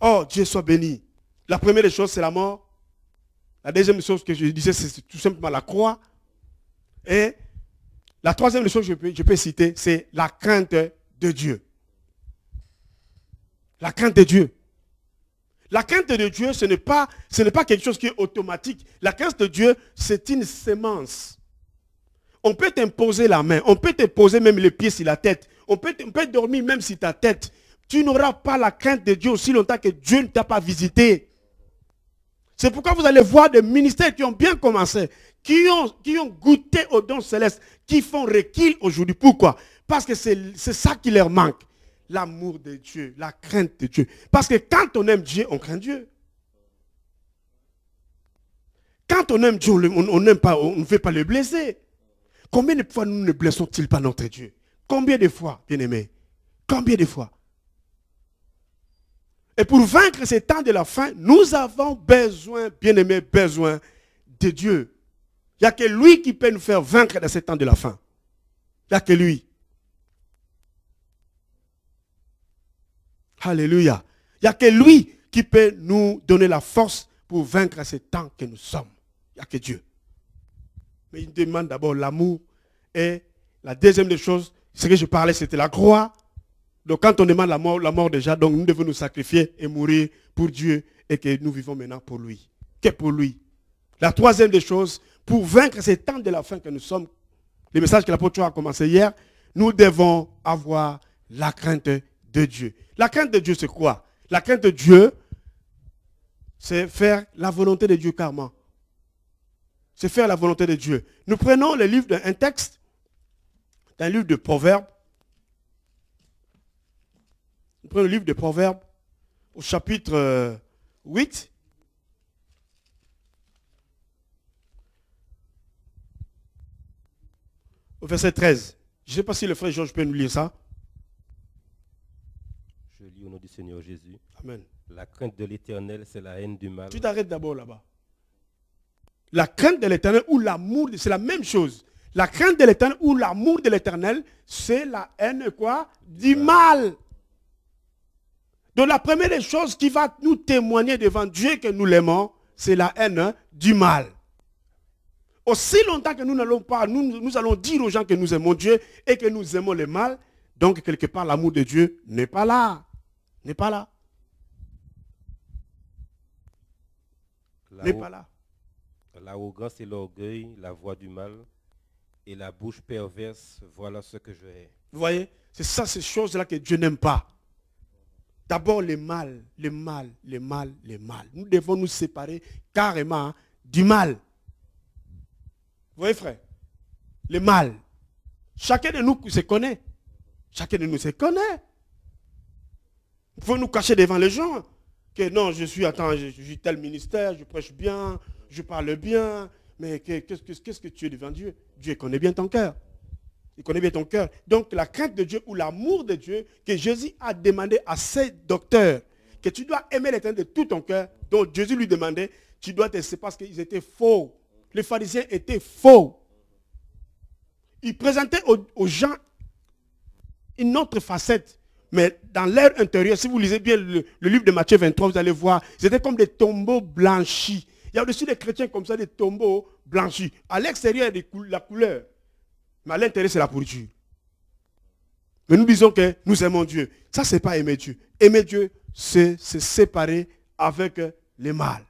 Speaker 1: Oh, Dieu soit béni. La première des choses, c'est la mort. La deuxième chose que je disais, c'est tout simplement la croix. Et la troisième chose que je peux citer, c'est la crainte de Dieu. La crainte de Dieu. La crainte de Dieu, ce n'est pas, ce pas quelque chose qui est automatique. La crainte de Dieu, c'est une semence. On peut t'imposer la main, on peut te poser même les pieds sur la tête, on peut, dormir même sur ta tête. Tu n'auras pas la crainte de Dieu aussi longtemps que Dieu ne t'a pas visité. C'est pourquoi vous allez voir des ministères qui ont bien commencé, qui ont, qui ont goûté aux dons célestes, qui font requil aujourd'hui. Pourquoi Parce que c'est ça qui leur manque l'amour de Dieu, la crainte de Dieu. Parce que quand on aime Dieu, on craint Dieu. Quand on aime Dieu, on on ne veut pas le blesser. Combien de fois nous ne blessons t il pas notre Dieu Combien de fois, bien-aimés Combien de fois Et pour vaincre ces temps de la fin, nous avons besoin, bien-aimés, besoin de Dieu. Il n'y a que lui qui peut nous faire vaincre dans ces temps de la fin. Il n'y a que lui. Alléluia. Il n'y a que lui qui peut nous donner la force pour vaincre ces temps que nous sommes. Il n'y a que Dieu. Mais il demande d'abord l'amour. Et la deuxième des choses, ce que je parlais, c'était la croix. Donc quand on demande la mort, la mort déjà, donc nous devons nous sacrifier et mourir pour Dieu et que nous vivons maintenant pour lui. Que pour lui. La troisième des choses, pour vaincre ces temps de la fin que nous sommes, le message que l'apôtre a commencé hier, nous devons avoir la crainte de Dieu. La crainte de Dieu, c'est quoi La crainte de Dieu, c'est faire la volonté de Dieu carrément. C'est faire la volonté de Dieu. Nous prenons le livre d'un texte, d'un livre de Proverbes. Nous prenons le livre de Proverbes au chapitre 8. Euh, au verset 13. Je ne sais pas si le frère Georges peut nous lire ça.
Speaker 3: Seigneur Jésus. Amen. La crainte de l'éternel, c'est la haine du mal. Tu t'arrêtes
Speaker 1: d'abord là-bas. La crainte de l'éternel ou l'amour, c'est la même chose. La crainte de l'éternel ou l'amour de l'éternel, c'est la haine quoi Du mal. Donc la première des choses qui va nous témoigner devant Dieu que nous l'aimons, c'est la haine hein, du mal. Aussi longtemps que nous n'allons pas, nous, nous allons dire aux gens que nous aimons Dieu et que nous aimons le mal, donc quelque part l'amour de Dieu n'est pas là n'est pas là.
Speaker 3: N'est pas là. L'arrogance et l'orgueil, la voix du mal et la bouche perverse, voilà ce que je hais.
Speaker 1: Vous voyez, c'est ça, ces choses-là que Dieu n'aime pas. D'abord le mal, le mal, le mal, le mal. Nous devons nous séparer carrément hein, du mal. Vous voyez, frère Le mal. Chacun de nous se connaît. Chacun de nous se connaît. Vous nous cacher devant les gens que non, je suis, attends, suis tel ministère, je prêche bien, je parle bien, mais qu'est-ce que, tu es devant Dieu Dieu connaît bien ton cœur. Il connaît bien ton cœur. Donc la crainte de Dieu ou l'amour de Dieu que Jésus a demandé à ses docteurs, que tu dois aimer l'éternel de tout ton cœur, dont Jésus lui demandait, tu dois te... C'est parce qu'ils étaient faux. Les pharisiens étaient faux. Ils présentaient aux gens une autre facette mais dans l'air intérieur, si vous lisez bien le, livre de Matthieu 23, vous allez voir, c'était comme des tombeaux blanchis. Il y a au-dessus des chrétiens comme ça, des tombeaux blanchis. À l'extérieur, il y a la couleur. Mais à l'intérieur, c'est la pourriture. Mais nous disons que nous aimons Dieu. Ça, ce n'est pas aimer Dieu. Aimer Dieu, c'est se séparer avec le mal.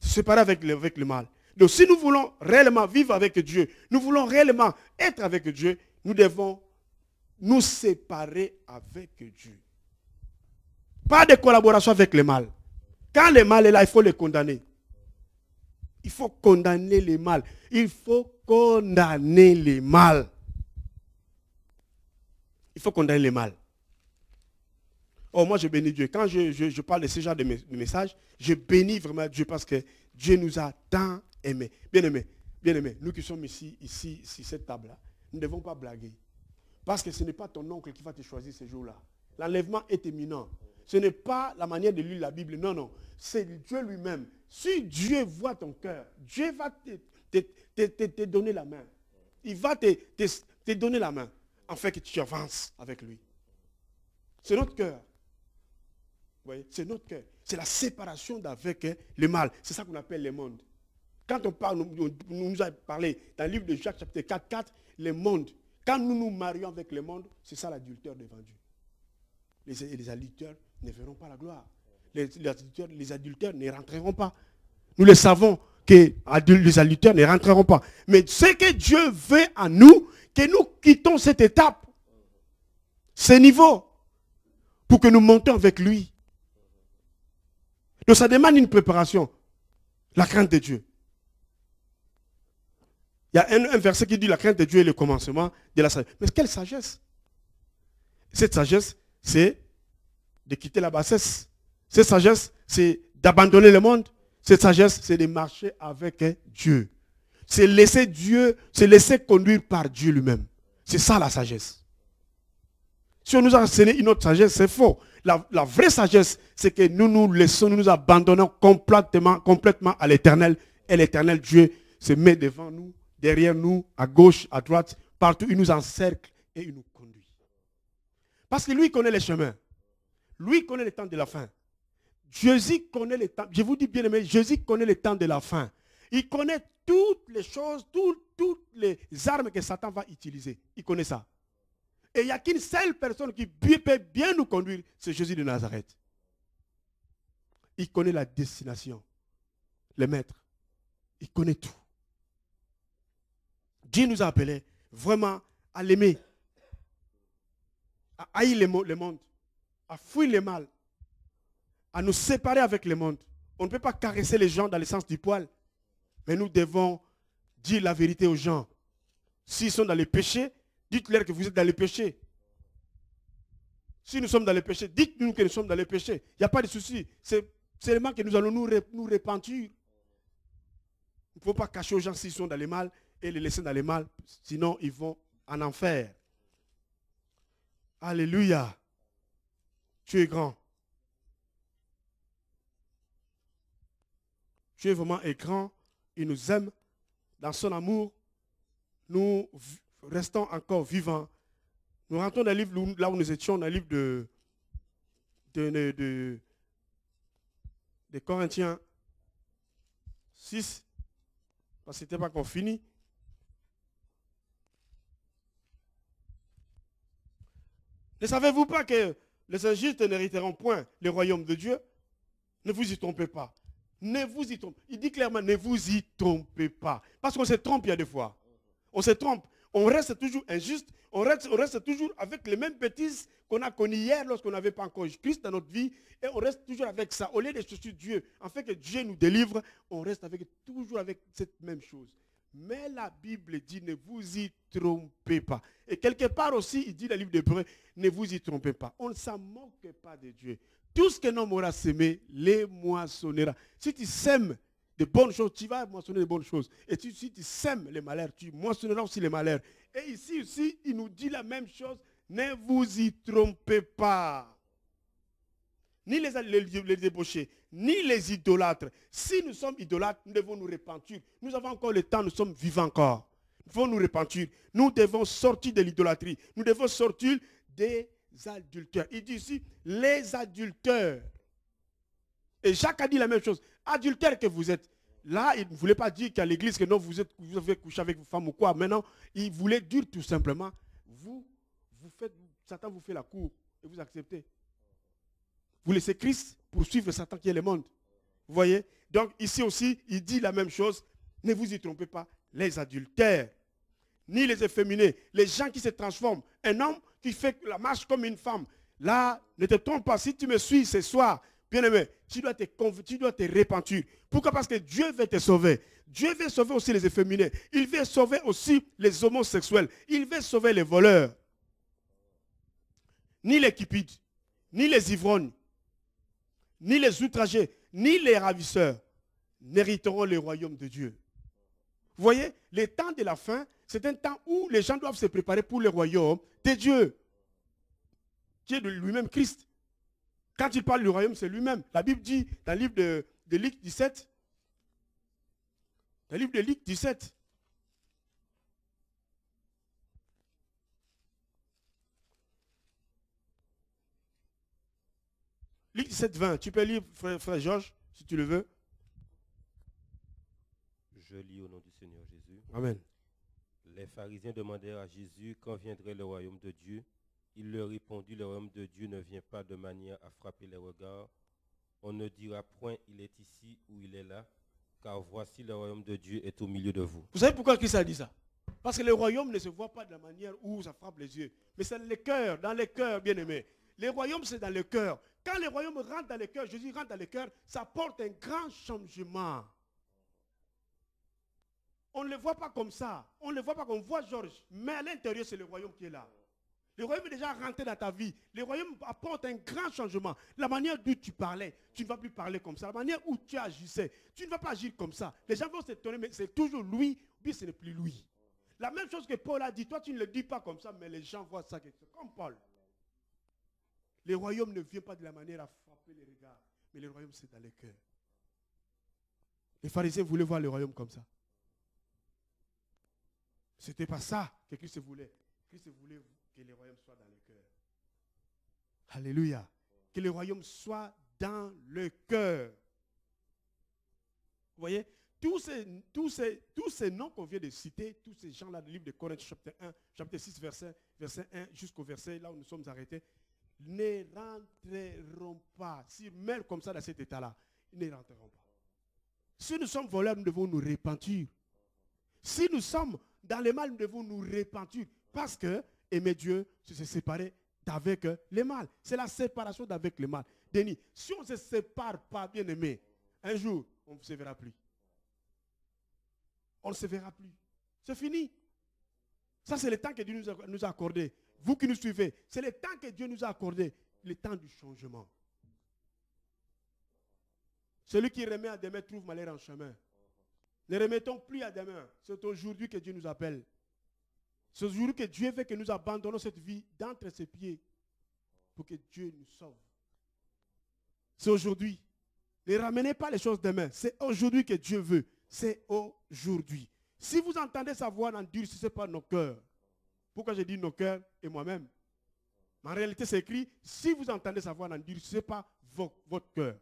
Speaker 1: Se séparer avec le mal. Donc si nous voulons réellement vivre avec Dieu, nous voulons réellement être avec Dieu, nous devons nous séparer avec Dieu. Pas de collaboration avec le mal. Quand le mal est là, il faut le condamner. Il faut condamner le mal. Il faut condamner le mal. Il faut condamner le mal. Oh, moi, je bénis Dieu. Quand je, parle de ce genre de, message, je bénis vraiment Dieu parce que Dieu nous a tant aimés. Bien aimés, bien aimés, nous qui sommes ici, ici, sur cette table-là, nous ne devons pas blaguer. Parce que ce n'est pas ton oncle qui va te choisir ce jour-là. L'enlèvement est éminent. Ce n'est pas la manière de lire la Bible. Non, non. C'est Dieu lui-même. Si Dieu voit ton cœur, Dieu va te, donner la main. Il va te, donner la main. En fait, que tu avances avec lui. C'est notre cœur. C'est notre cœur. C'est la séparation d'avec hein, le mal. C'est ça qu'on appelle le monde. Quand on parle, nous a parlé dans le livre de Jacques, chapitre 4, 4, le monde, quand nous nous marions avec le monde, c'est ça l'adultère devant Les, les adultères ne verront pas la gloire. Les, les, adultères, ne rentreront pas. Nous le savons que les adultères ne rentreront pas. Mais ce que Dieu veut à nous, que nous quittons cette étape, ce niveau, pour que nous montions avec lui. Donc ça demande une préparation, la crainte de Dieu. Il y a un, verset qui dit la crainte de Dieu est le commencement de la sagesse. Mais quelle sagesse Cette sagesse, c'est de quitter la bassesse. Cette sagesse, c'est d'abandonner le monde. Cette sagesse, c'est de marcher avec Dieu. C'est laisser Dieu, c'est laisser conduire par Dieu lui-même. C'est ça la sagesse. Si on nous a enseigné une autre sagesse, c'est faux. La, vraie sagesse, c'est que nous nous laissons, nous nous abandonnons complètement, complètement à l'éternel. Et l'éternel Dieu se met devant nous derrière nous, à gauche, à droite, partout, il nous encercle et il nous conduit. Parce que lui connaît les chemins. Lui connaît le temps de la fin. Jésus connaît le temps. Je vous dis bien aimé, Jésus connaît le temps de la fin. Il connaît toutes les choses, toutes, toutes les armes que Satan va utiliser. Il connaît ça. Et il n'y a qu'une seule personne qui peut bien nous conduire, c'est Jésus de Nazareth. Il connaît la destination, le maître. Il connaît tout. Dieu nous a appelés vraiment à l'aimer, à haïr le monde, à fuir le mal, à nous séparer avec le monde. On ne peut pas caresser les gens dans le sens du poil, mais nous devons dire la vérité aux gens. S'ils sont dans le péché, dites-leur que vous êtes dans le péché. Si nous sommes dans le péché, dites-nous que nous sommes dans le péché. Il n'y a pas de souci. C'est seulement que nous allons nous, nous Il ne faut pas cacher aux gens s'ils sont dans le mal et les laisser dans les mal, sinon ils vont en enfer. Alléluia. Tu es grand. Tu es vraiment est grand, il nous aime. Dans son amour, nous restons encore vivants. Nous rentrons dans le livre là où nous étions, dans le livre de, de, de, de, Corinthiens 6, parce que ce n'était pas qu'on fini. Ne savez-vous pas que les injustes n'hériteront point le royaume de Dieu Ne vous y trompez pas. Ne vous y trompez. Il dit clairement, ne vous y trompez pas. Parce qu'on se trompe il y a des fois. On se trompe. On reste toujours injuste. On reste, toujours avec les mêmes bêtises qu'on a connues hier lorsqu'on n'avait pas encore Christ dans notre vie. Et on reste toujours avec ça. Au lieu de chercher Dieu, en fait que Dieu nous délivre, on reste toujours avec cette même chose. Mais la Bible dit, ne vous y trompez pas. Et quelque part aussi, il dit dans le livre d'Hébreu, ne vous y trompez pas. On ne s'en moque pas de Dieu. Tout ce que homme aura semé, les moissonnera. Si tu sèmes de bonnes choses, tu vas moissonner de bonnes choses. Et si tu sèmes les malheurs, tu moissonneras aussi les malheurs. Et ici aussi, il nous dit la même chose, ne vous y trompez pas. Ni les, les, les débauchés, ni les idolâtres. Si nous sommes idolâtres, nous devons nous repentir. Nous avons encore le temps, nous sommes vivants encore. Nous devons nous repentir. Nous devons sortir de l'idolâtrie. Nous devons sortir des adultères. Il dit ici, les adultères. Et Jacques a dit la même chose. Adultère que vous êtes. Là, il ne voulait pas dire qu'à l'église, que non, vous, êtes, vous avez couché avec vos femmes ou quoi. Maintenant, il voulait dire tout simplement, vous, vous faites, Satan vous fait la cour et vous acceptez. Vous laissez Christ poursuivre Satan qui est le monde. Vous voyez Donc ici aussi, il dit la même chose. Ne vous y trompez pas. Les adultères, ni les efféminés, les gens qui se transforment. Un homme qui fait la marche comme une femme. Là, ne te trompe pas. Si tu me suis ce soir, bien-aimé, tu dois te tu dois te repentir. Pourquoi Parce que Dieu veut te sauver. Dieu veut sauver aussi les efféminés. Il veut sauver aussi les homosexuels. Il veut sauver les voleurs. Ni les cupides, ni les ivrognes, ni les outragés, ni les ravisseurs n'hériteront le royaume de Dieu. Vous voyez, le temps de la fin, c'est un temps où les gens doivent se préparer pour le royaume de Dieu, qui est de lui-même Christ. Quand il parle du royaume, c'est lui-même. La Bible dit dans le livre de, de 17, dans le livre de Luc 17, Luc 17, 20. Tu peux lire, frère, Georges, si tu le veux.
Speaker 3: Je lis au nom du Seigneur Jésus. Amen. Les pharisiens demandèrent à Jésus quand viendrait le royaume de Dieu. Il leur répondit, le royaume de Dieu ne vient pas de manière à frapper les regards. On ne dira point, il est ici ou il est là, car voici le royaume de Dieu est au milieu de vous. Vous savez pourquoi Christ
Speaker 1: a dit ça Parce que le royaume ne se voit pas de la manière où ça frappe les yeux, mais c'est le cœur, dans les cœurs, bien aimés. Le royaume, c'est dans le cœur. Quand le royaume rentre dans le cœur, Jésus rentre dans le cœur, ça porte un grand changement. On ne le voit pas comme ça. On ne le voit pas comme voit Georges. Mais à l'intérieur, c'est le royaume qui est là. Le royaume est déjà rentré dans ta vie. Le royaume apporte un grand changement. La manière dont tu parlais, tu ne vas plus parler comme ça. La manière où tu agissais, tu ne vas pas agir comme ça. Les gens vont s'étonner, mais c'est toujours lui, Bien, ce n'est plus lui. La même chose que Paul a dit, toi tu ne le dis pas comme ça, mais les gens voient ça. Comme Paul. Le royaume ne vient pas de la manière à frapper les regards, mais le royaume, c'est dans le cœur. Les pharisiens voulaient voir le royaume comme ça. Ce n'était pas ça que Christ voulait. Christ voulait que le royaume soit dans le cœur. Alléluia. Que le royaume soit dans le cœur. Vous voyez, tous ces, tous ces, tous ces noms qu'on vient de citer, tous ces gens-là du livre de Corinthiens, chapitre 1, chapitre 6, verset, verset 1 jusqu'au verset là où nous sommes arrêtés, ne rentreront pas. Si même comme ça, dans cet état-là, ils ne rentreront pas. Si nous sommes voleurs, nous devons nous repentir. Si nous sommes dans le mal, nous devons nous repentir. Parce que aimer Dieu, c'est se séparer d'avec le mal. C'est la séparation d'avec le mal. Denis, si on ne se sépare pas, bien aimé, un jour, on ne se verra plus. On ne se verra plus. C'est fini. Ça, c'est le temps que Dieu nous a accordé vous qui nous suivez, c'est le temps que Dieu nous a accordé, le temps du changement. Celui qui remet à demain trouve malheur en chemin. Ne remettons plus à demain. C'est aujourd'hui que Dieu nous appelle. C'est aujourd'hui que Dieu veut que nous abandonnons cette vie d'entre ses pieds pour que Dieu nous sauve. C'est aujourd'hui. Ne ramenez pas les choses demain. C'est aujourd'hui que Dieu veut. C'est aujourd'hui. Si vous entendez sa voix, n'endurcissez pas nos cœurs. Pourquoi j'ai dit nos cœurs et moi-même En réalité, c'est écrit, si vous entendez sa voix, n'endurcez pas votre cœur.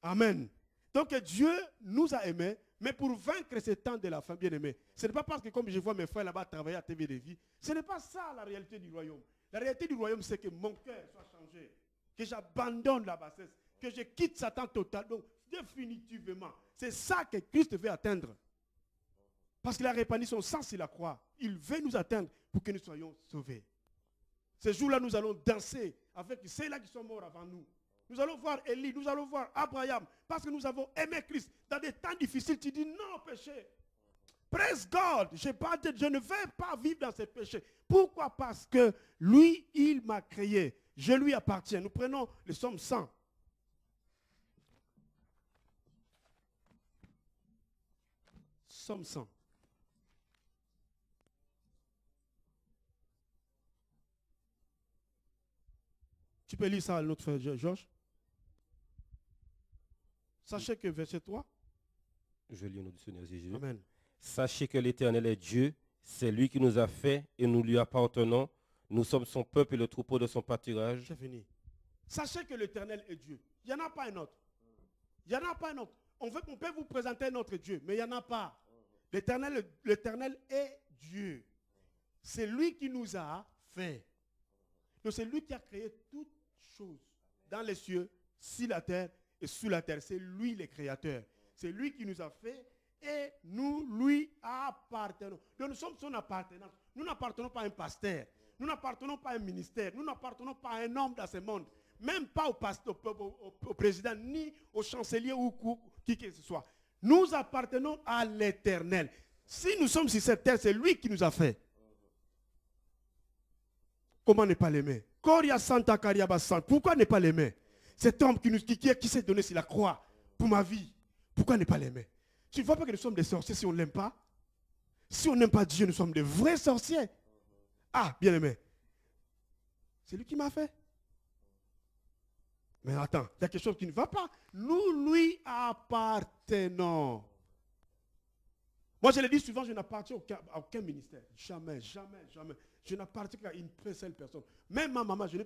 Speaker 1: Amen. Donc Dieu nous a aimés, mais pour vaincre ces temps de la fin, bien-aimé, ce n'est pas parce que comme je vois mes frères là-bas travailler à TV de vie, ce n'est pas ça la réalité du royaume. La réalité du royaume, c'est que mon cœur soit changé, que j'abandonne la bassesse, que je quitte Satan total. Donc, définitivement, c'est ça que Christ veut atteindre. Parce qu'il a répandu son sang sur la croix. Il veut nous atteindre pour que nous soyons sauvés. Ce jour-là, nous allons danser avec ceux-là qui sont morts avant nous. Nous allons voir Élie, nous allons voir Abraham, parce que nous avons aimé Christ. Dans des temps difficiles, tu dis non au péché. Praise God, je, ne vais pas vivre dans ces péchés. Pourquoi Parce que lui, il m'a créé. Je lui appartiens. Nous prenons le somme 100. Somme 100. Tu peux lire ça à notre frère Georges Sachez que verset 3.
Speaker 3: Je lis du Seigneur Jésus. Amen. Sachez que l'Éternel est Dieu, c'est lui qui nous a fait et nous lui appartenons. Nous sommes son peuple et le troupeau de son pâturage. C'est fini.
Speaker 1: Sachez que l'Éternel est Dieu. Il n'y en a pas un autre. Il n'y en a pas un autre. On, veut, qu'on peut vous présenter notre Dieu, mais il n'y en a pas. L'éternel, l'éternel est Dieu. C'est lui qui nous a fait. C'est lui qui a créé tout dans les cieux, sur la terre et sous la terre. C'est lui le créateur. C'est lui qui nous a fait et nous lui appartenons. nous sommes son appartenance. Nous n'appartenons pas à un pasteur. Nous n'appartenons pas à un ministère. Nous n'appartenons pas à un homme dans ce monde. Même pas au, pasteur, au, président, ni au chancelier ou qui que ce soit. Nous appartenons à l'éternel. Si nous sommes sur cette terre, c'est lui qui nous a fait. Comment ne pas l'aimer Coria Santa Santa, Pourquoi ne pas l'aimer Cet homme qui, nous, qui, qui s'est donné sur la croix pour ma vie, pourquoi ne pas l'aimer Tu ne vois pas que nous sommes des sorciers si on ne l'aime pas Si on n'aime pas Dieu, nous sommes des vrais sorciers. Ah, bien aimé. C'est lui qui m'a fait. Mais attends, il y a quelque chose qui ne va pas. Nous lui appartenons. Moi, je le dis souvent, je n'appartiens à aucun ministère. Jamais, jamais, jamais. Je n'appartiens qu'à une seule personne. Même ma maman, je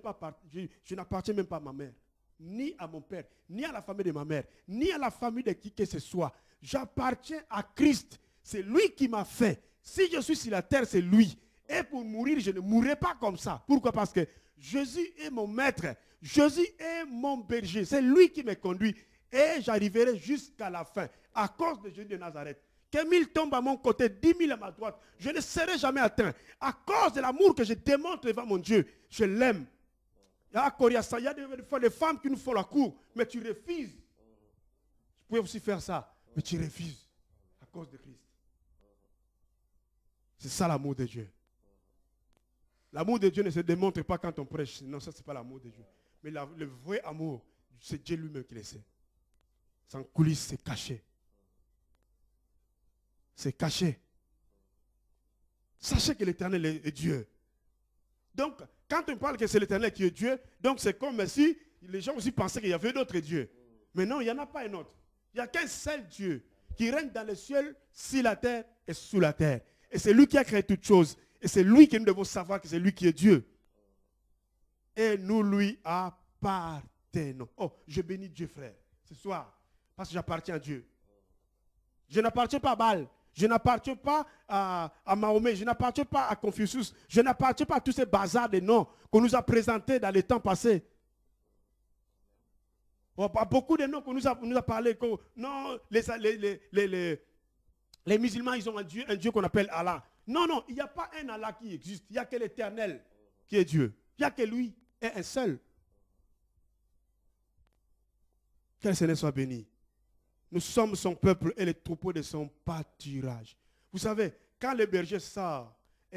Speaker 1: n'appartiens même pas à ma mère, ni à mon père, ni à la famille de ma mère, ni à la famille de qui que ce soit. J'appartiens à Christ. C'est lui qui m'a fait. Si je suis sur la terre, c'est lui. Et pour mourir, je ne mourrai pas comme ça. Pourquoi Parce que Jésus est mon maître. Jésus est mon berger. C'est lui qui me conduit. Et j'arriverai jusqu'à la fin à cause de Jésus de Nazareth. Que mille tombe à mon côté, dix mille à ma droite, je ne serai jamais atteint. À cause de l'amour que je démontre devant mon Dieu, je l'aime. Il y a des femmes qui nous font la cour, mais tu refuses. Tu pouvais aussi faire ça, mais tu refuses à cause de Christ. C'est ça l'amour de Dieu. L'amour de Dieu ne se démontre pas quand on prêche. Non, ça, ce n'est pas l'amour de Dieu. Mais le vrai amour, c'est Dieu lui-même qui le sait. Sans coulisses, c'est caché c'est caché. Sachez que l'éternel est Dieu. Donc, quand on parle que c'est l'éternel qui est Dieu, donc c'est comme si les gens aussi pensaient qu'il y avait d'autres dieux. Mais non, il n'y en a pas un autre. Il n'y a qu'un seul Dieu qui règne dans le ciel, sur la terre et sous la terre. Et c'est lui qui a créé toutes choses. Et c'est lui que nous devons savoir que c'est lui qui est Dieu. Et nous lui appartenons. Oh, je bénis Dieu, frère, ce soir, parce que j'appartiens à Dieu. Je n'appartiens pas à Baal. Je n'appartiens pas à, Mahomet, je n'appartiens pas à Confucius, je n'appartiens pas à tous ces bazars de noms qu'on nous a présentés dans les temps passés. Beaucoup de noms qu'on nous a, parlé, que, non, les, musulmans, ils ont un Dieu, un Dieu qu'on appelle Allah. Non, non, il n'y a pas un Allah qui existe, il n'y a que l'éternel qui est Dieu. Il n'y a que lui et un seul. Que le Seigneur soit béni. Nous sommes son peuple et les troupeaux de son pâturage. Vous savez, quand le berger sort,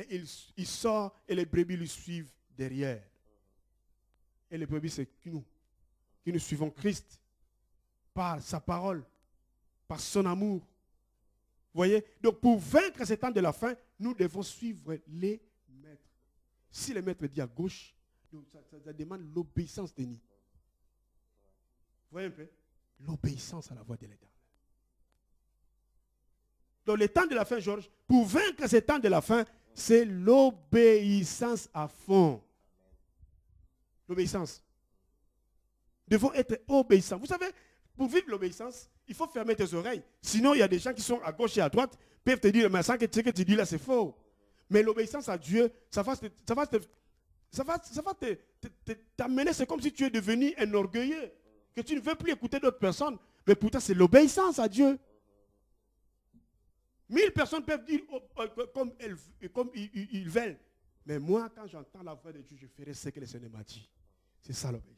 Speaker 1: il, sort et les brebis lui suivent derrière. Et les brebis, c'est nous, qui nous suivons Christ par sa parole, par son amour. Vous voyez Donc pour vaincre ces temps de la fin, nous devons suivre les maîtres. Si le maître dit à gauche, ça, demande l'obéissance des nids. Vous voyez un peu l'obéissance à la voix de l'éternel. Dans le temps de la fin, Georges, pour vaincre ce temps de la fin, c'est l'obéissance à fond. L'obéissance. devons être obéissants. Vous savez, pour vivre l'obéissance, il faut fermer tes oreilles. Sinon, il y a des gens qui sont à gauche et à droite, peuvent te dire, mais ça que, ce que tu dis là, c'est faux. Mais l'obéissance à Dieu, ça va, ça va, ça va, ça va t'amener, c'est comme si tu es devenu un orgueilleux que tu ne veux plus écouter d'autres personnes, mais pourtant c'est l'obéissance à Dieu. Mille personnes peuvent dire oh, oh, oh, comme, ils, veulent. Mais moi, quand j'entends la voix de Dieu, je ferai ce que le Seigneur m'a dit. C'est ça l'obéissance.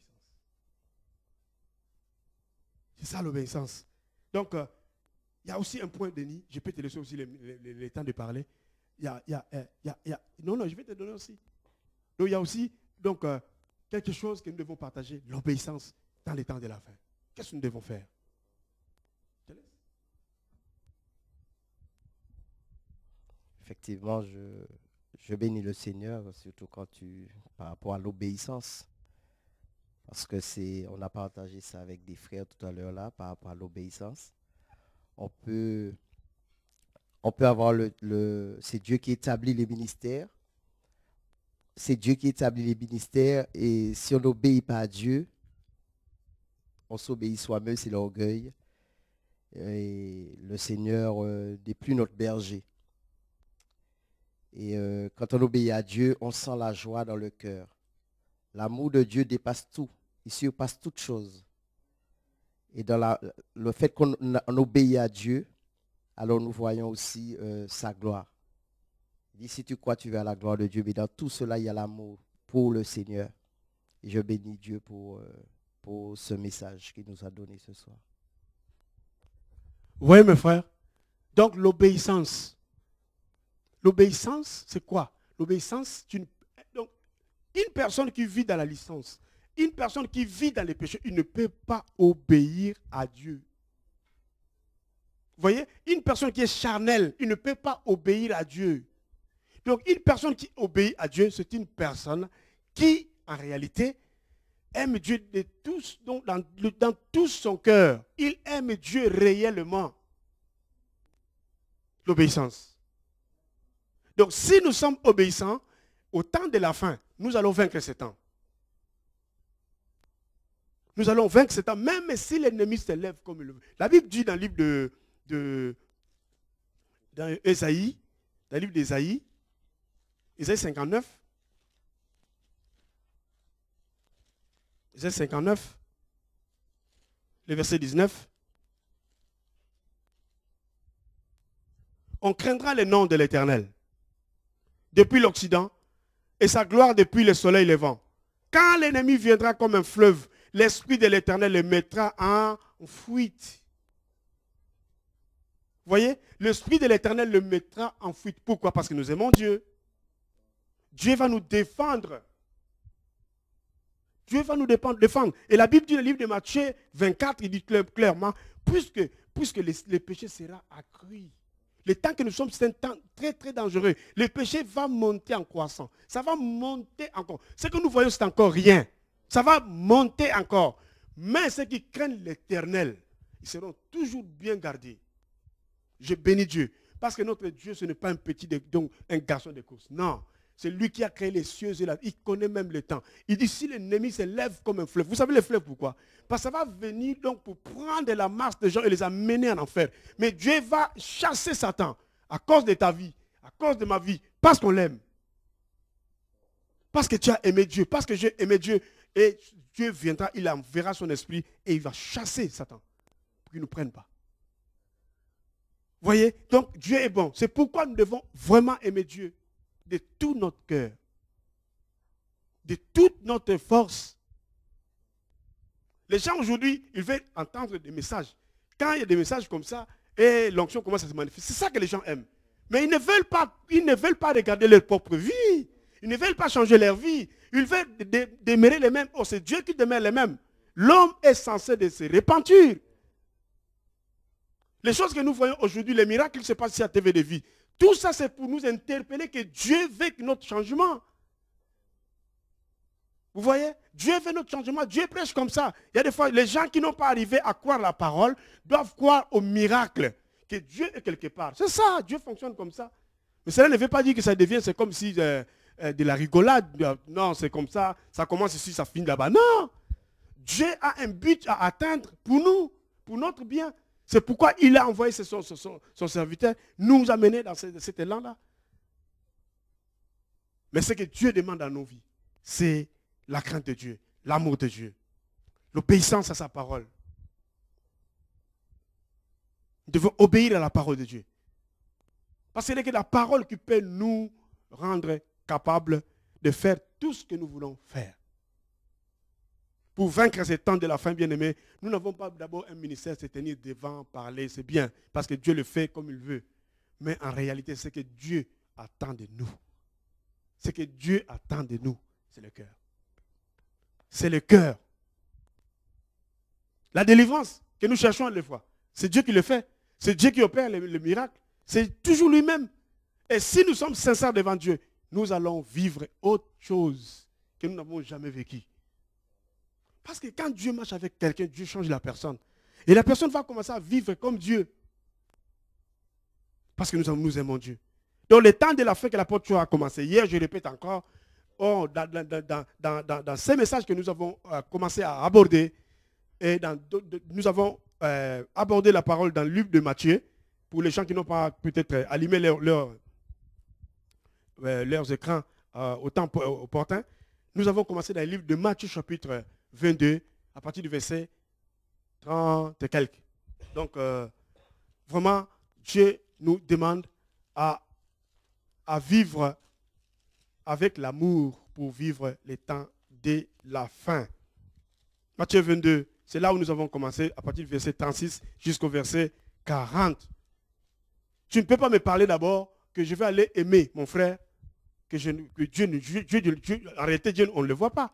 Speaker 1: C'est ça l'obéissance. Donc, euh, il y a aussi un point, Denis. Je peux te laisser aussi le, temps de parler. y a, Non, non, je vais te donner aussi. Donc, il y a aussi donc, euh, quelque chose que nous devons partager, l'obéissance dans les temps de la fin. Qu'est-ce que nous devons
Speaker 2: faire Effectivement, je, je bénis le Seigneur, surtout quand tu, par rapport à l'obéissance. Parce que c'est, on a partagé ça avec des frères tout à l'heure là, par rapport à l'obéissance. On peut, on peut avoir le, le c'est Dieu qui établit les ministères. C'est Dieu qui établit les ministères et si on n'obéit pas à Dieu, on s'obéit soi-même, c'est l'orgueil. Et le Seigneur n'est euh, plus notre berger. Et euh, quand on obéit à Dieu, on sent la joie dans le cœur. L'amour de Dieu dépasse tout. Il surpasse toute chose. Et dans la, le fait qu'on obéit à Dieu, alors nous voyons aussi euh, sa gloire. Il si tu crois, tu vas à la gloire de Dieu. Mais dans tout cela, il y a l'amour pour le Seigneur. Et je bénis Dieu pour pour ce message qu'il nous a donné ce soir. voyez, mes frères. Donc l'obéissance.
Speaker 1: L'obéissance, c'est quoi L'obéissance, c'est une... Donc, une personne qui vit dans la licence, une personne qui vit dans les péchés, il ne peut pas obéir à Dieu. Vous voyez Une personne qui est charnelle, il ne peut pas obéir à Dieu. Donc une personne qui obéit à Dieu, c'est une personne qui, en réalité, aime Dieu de dans, tout son cœur. Il aime Dieu réellement. L'obéissance. Donc si nous sommes obéissants, au temps de la fin, nous allons vaincre cet temps. Nous allons vaincre cet temps, même si l'ennemi se lève comme il veut. La Bible dit dans le livre de, de dans Esaïe, le livre d'Esaïe 59, Jésus 59, le verset 19. On craindra le nom de l'Éternel depuis l'Occident et sa gloire depuis le soleil levant. Quand l'ennemi viendra comme un fleuve, l'Esprit de l'Éternel le mettra en fuite. Vous voyez, l'Esprit de l'Éternel le mettra en fuite. Pourquoi Parce que nous aimons Dieu. Dieu va nous défendre Dieu va nous défendre. Et la Bible dit, le livre de Matthieu 24, il dit clairement, puisque, puisque le, le péché sera accru, le temps que nous sommes, c'est un temps très, très dangereux. Le péché va monter en croissant. Ça va monter encore. Ce que nous voyons, c'est encore rien. Ça va monter encore. Mais ceux qui craignent l'éternel, ils seront toujours bien gardés. Je bénis Dieu. Parce que notre Dieu, ce n'est pas un petit, donc un garçon de course. Non, c'est lui qui a créé les cieux et la Il connaît même le temps. Il dit si l'ennemi se comme un fleuve. Vous savez le fleuve pourquoi Parce que ça va venir donc pour prendre la masse des gens et les amener en enfer. Mais Dieu va chasser Satan à cause de ta vie, à cause de ma vie, parce qu'on l'aime. Parce que tu as aimé Dieu, parce que j'ai aimé Dieu. Et Dieu viendra, il enverra son esprit et il va chasser Satan pour qu'il ne nous prenne pas. Voyez, donc Dieu est bon. C'est pourquoi nous devons vraiment aimer Dieu de tout notre cœur, de toute notre force. Les gens aujourd'hui, ils veulent entendre des messages. Quand il y a des messages comme ça, et l'onction commence à se manifester. C'est ça que les gens aiment. Mais ils ne veulent pas, ils ne veulent pas regarder leur propre vie. Ils ne veulent pas changer leur vie. Ils veulent demeurer les mêmes. Oh, c'est Dieu qui demeure les mêmes. L'homme est censé de se repentir. Les choses que nous voyons aujourd'hui, les miracles qui se passent sur la TV de vie, tout ça, c'est pour nous interpeller que Dieu veut notre changement. Vous voyez Dieu veut notre changement. Dieu prêche comme ça. Il y a des fois, les gens qui n'ont pas arrivé à croire la parole doivent croire au miracle, que Dieu est quelque part. C'est ça, Dieu fonctionne comme ça. Mais cela ne veut pas dire que ça devient, c'est comme si euh, euh, de la rigolade. Non, c'est comme ça, ça commence ici, ça finit là-bas. Non Dieu a un but à atteindre pour nous, pour notre bien. C'est pourquoi il a envoyé son, serviteur nous amener dans cet élan-là. Mais ce que Dieu demande à nos vies, c'est la crainte de Dieu, l'amour de Dieu, l'obéissance à sa parole. Nous devons obéir à la parole de Dieu. Parce que c'est la parole qui peut nous rendre capables de faire tout ce que nous voulons faire pour vaincre ces temps de la fin, bien-aimés, nous n'avons pas d'abord un ministère, se tenir devant, parler, c'est bien, parce que Dieu le fait comme il veut. Mais en réalité, ce que Dieu attend de nous, ce que Dieu attend de nous, c'est le cœur. C'est le cœur. La délivrance que nous cherchons à la fois, c'est Dieu qui le fait. C'est Dieu qui opère le, le miracle. C'est toujours lui-même. Et si nous sommes sincères devant Dieu, nous allons vivre autre chose que nous n'avons jamais vécu. Parce que quand Dieu marche avec quelqu'un, Dieu change la personne. Et la personne va commencer à vivre comme Dieu. Parce que nous, nous aimons Dieu. Dans le temps de la fin que la porte a commencé, hier, je répète encore, oh, dans, ces messages que nous avons euh, commencé à aborder, et dans, nous avons euh, abordé la parole dans le livre de Matthieu, pour les gens qui n'ont pas peut-être euh, allumé leurs écrans au temps opportun, nous avons commencé dans le livre de Matthieu chapitre 22, à partir du verset 30 et quelques. Donc, euh, vraiment, Dieu nous demande à, à vivre avec l'amour pour vivre les temps de la fin. Matthieu 22, c'est là où nous avons commencé, à partir du verset 36 jusqu'au verset 40. Tu ne peux pas me parler d'abord que je vais aller aimer mon frère, que, Dieu, ne Dieu, en réalité, Dieu, on ne le voit pas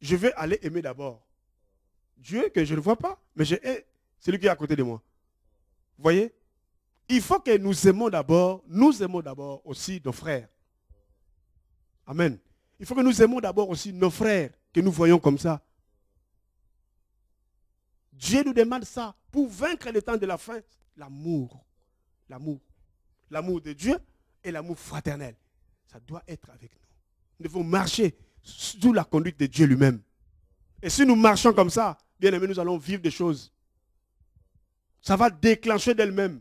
Speaker 1: je vais aller aimer d'abord Dieu que je ne vois pas, mais je celui qui est à côté de moi. Vous voyez Il faut que nous aimons d'abord, nous aimons d'abord aussi nos frères. Amen. Il faut que nous aimons d'abord aussi nos frères que nous voyons comme ça. Dieu nous demande ça pour vaincre le temps de la fin, l'amour. L'amour. L'amour de Dieu et l'amour fraternel. Ça doit être avec nous. Nous devons marcher sous la conduite de Dieu lui-même. Et si nous marchons comme ça, bien aimés, nous allons vivre des choses. Ça va déclencher d'elle-même.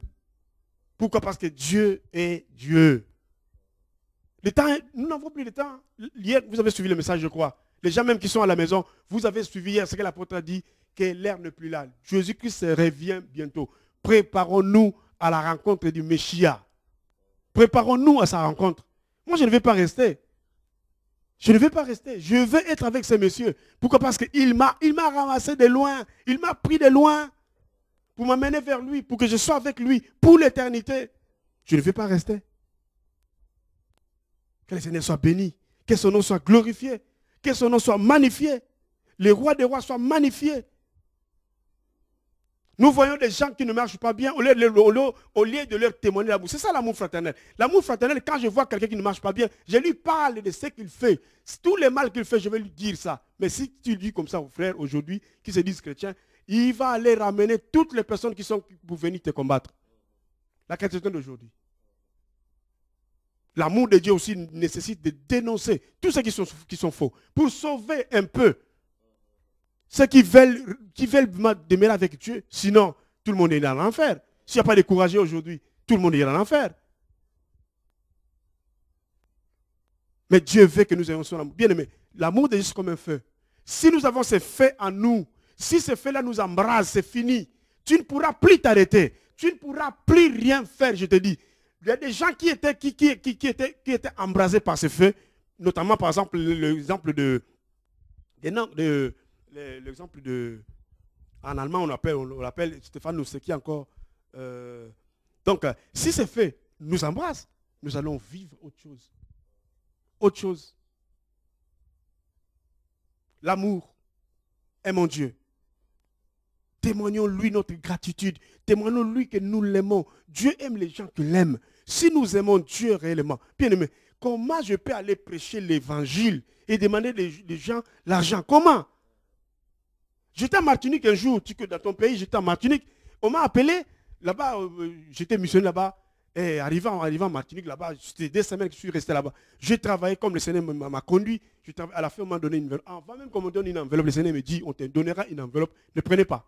Speaker 1: Pourquoi Parce que Dieu est Dieu. temps, nous n'avons plus de temps. Hier, vous avez suivi le message, je crois. Les gens même qui sont à la maison, vous avez suivi hier ce que l'apôtre a dit, que l'air n'est plus là. Jésus-Christ revient bientôt. Préparons-nous à la rencontre du Messia. Préparons-nous à sa rencontre. Moi, je ne vais pas rester. Je ne veux pas rester. Je veux être avec ces messieurs. Pourquoi Parce qu'il m'a ramassé de loin. Il m'a pris de loin pour m'amener vers lui, pour que je sois avec lui pour l'éternité. Je ne veux pas rester. Que le Seigneur soit béni. Que son nom soit glorifié. Que son nom soit magnifié. les rois des rois soient magnifiés. Nous voyons des gens qui ne marchent pas bien au lieu de, leur, au lieu de leur témoigner l'amour. C'est ça l'amour fraternel. L'amour fraternel, quand je vois quelqu'un qui ne marche pas bien, je lui parle de ce qu'il fait. Tous les mal qu'il fait, je vais lui dire ça. Mais si tu dis comme ça aux frères aujourd'hui, qui se disent chrétiens, il va aller ramener toutes les personnes qui sont pour venir te combattre. La question d'aujourd'hui. L'amour de Dieu aussi nécessite de dénoncer tous ceux qui sont, qui sont faux. Pour sauver un peu, ceux qui veulent, qui veulent demeurer avec Dieu, sinon tout le monde est dans l'enfer. S'il n'y a pas de courage aujourd'hui, tout le monde est dans l'enfer. Mais Dieu veut que nous ayons son amour. Bien aimé, l'amour de juste comme un feu. Si nous avons ce feu en nous, si ce feu-là nous embrase, c'est fini. Tu ne pourras plus t'arrêter. Tu ne pourras plus rien faire, je te dis. Il y a des gens qui étaient, qui, qui, qui, étaient, qui étaient embrasés par ce feu, notamment par exemple l'exemple de, de, de l'exemple de... En allemand, on appelle, on, appelle Stéphane qui encore. Euh, donc, euh, si c'est fait, nous embrasse, nous allons vivre autre chose. Autre chose. L'amour est mon Dieu. Témoignons-lui notre gratitude. Témoignons-lui que nous l'aimons. Dieu aime les gens qui l'aiment. Si nous aimons Dieu réellement, bien aimé, comment je peux aller prêcher l'évangile et demander des gens l'argent Comment J'étais à Martinique un jour, tu que dans ton pays, j'étais à Martinique. On m'a appelé là-bas, euh, euh, j'étais missionnaire là-bas. Et arrivant, arrivant à Martinique là-bas, c'était des semaines que je suis resté là-bas. J'ai travaillé comme le Seigneur m'a conduit. Je à la fin, on m'a donné une enveloppe. Enfin, même quand me donne une enveloppe, le Seigneur me dit on te donnera une enveloppe, ne prenez pas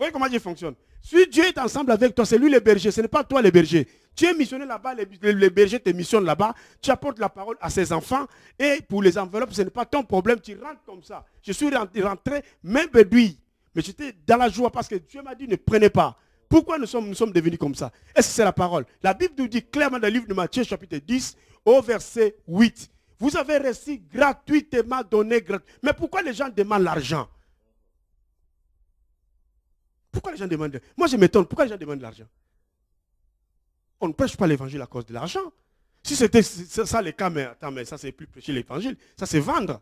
Speaker 1: voyez comment Dieu fonctionne. Si Dieu est ensemble avec toi, c'est lui le berger, ce n'est pas toi le berger. Tu es missionné là-bas, le, berger te missionne là-bas, tu apportes la parole à ses enfants et pour les enveloppes, ce n'est pas ton problème, tu rentres comme ça. Je suis rentré même lui, mais j'étais dans la joie parce que Dieu m'a dit ne prenez pas. Pourquoi nous sommes, devenus comme ça Est-ce que c'est la parole La Bible nous dit clairement dans le livre de Matthieu chapitre 10 au verset 8. Vous avez reçu gratuitement donné gratuitement. Mais pourquoi les gens demandent l'argent pourquoi les gens demandent Moi, je m'étonne. Pourquoi les gens demandent de l'argent On ne prêche pas l'évangile à cause de l'argent. Si c'était ça le cas, mais, attends, mais ça, c'est plus prêcher l'évangile. Ça, c'est vendre.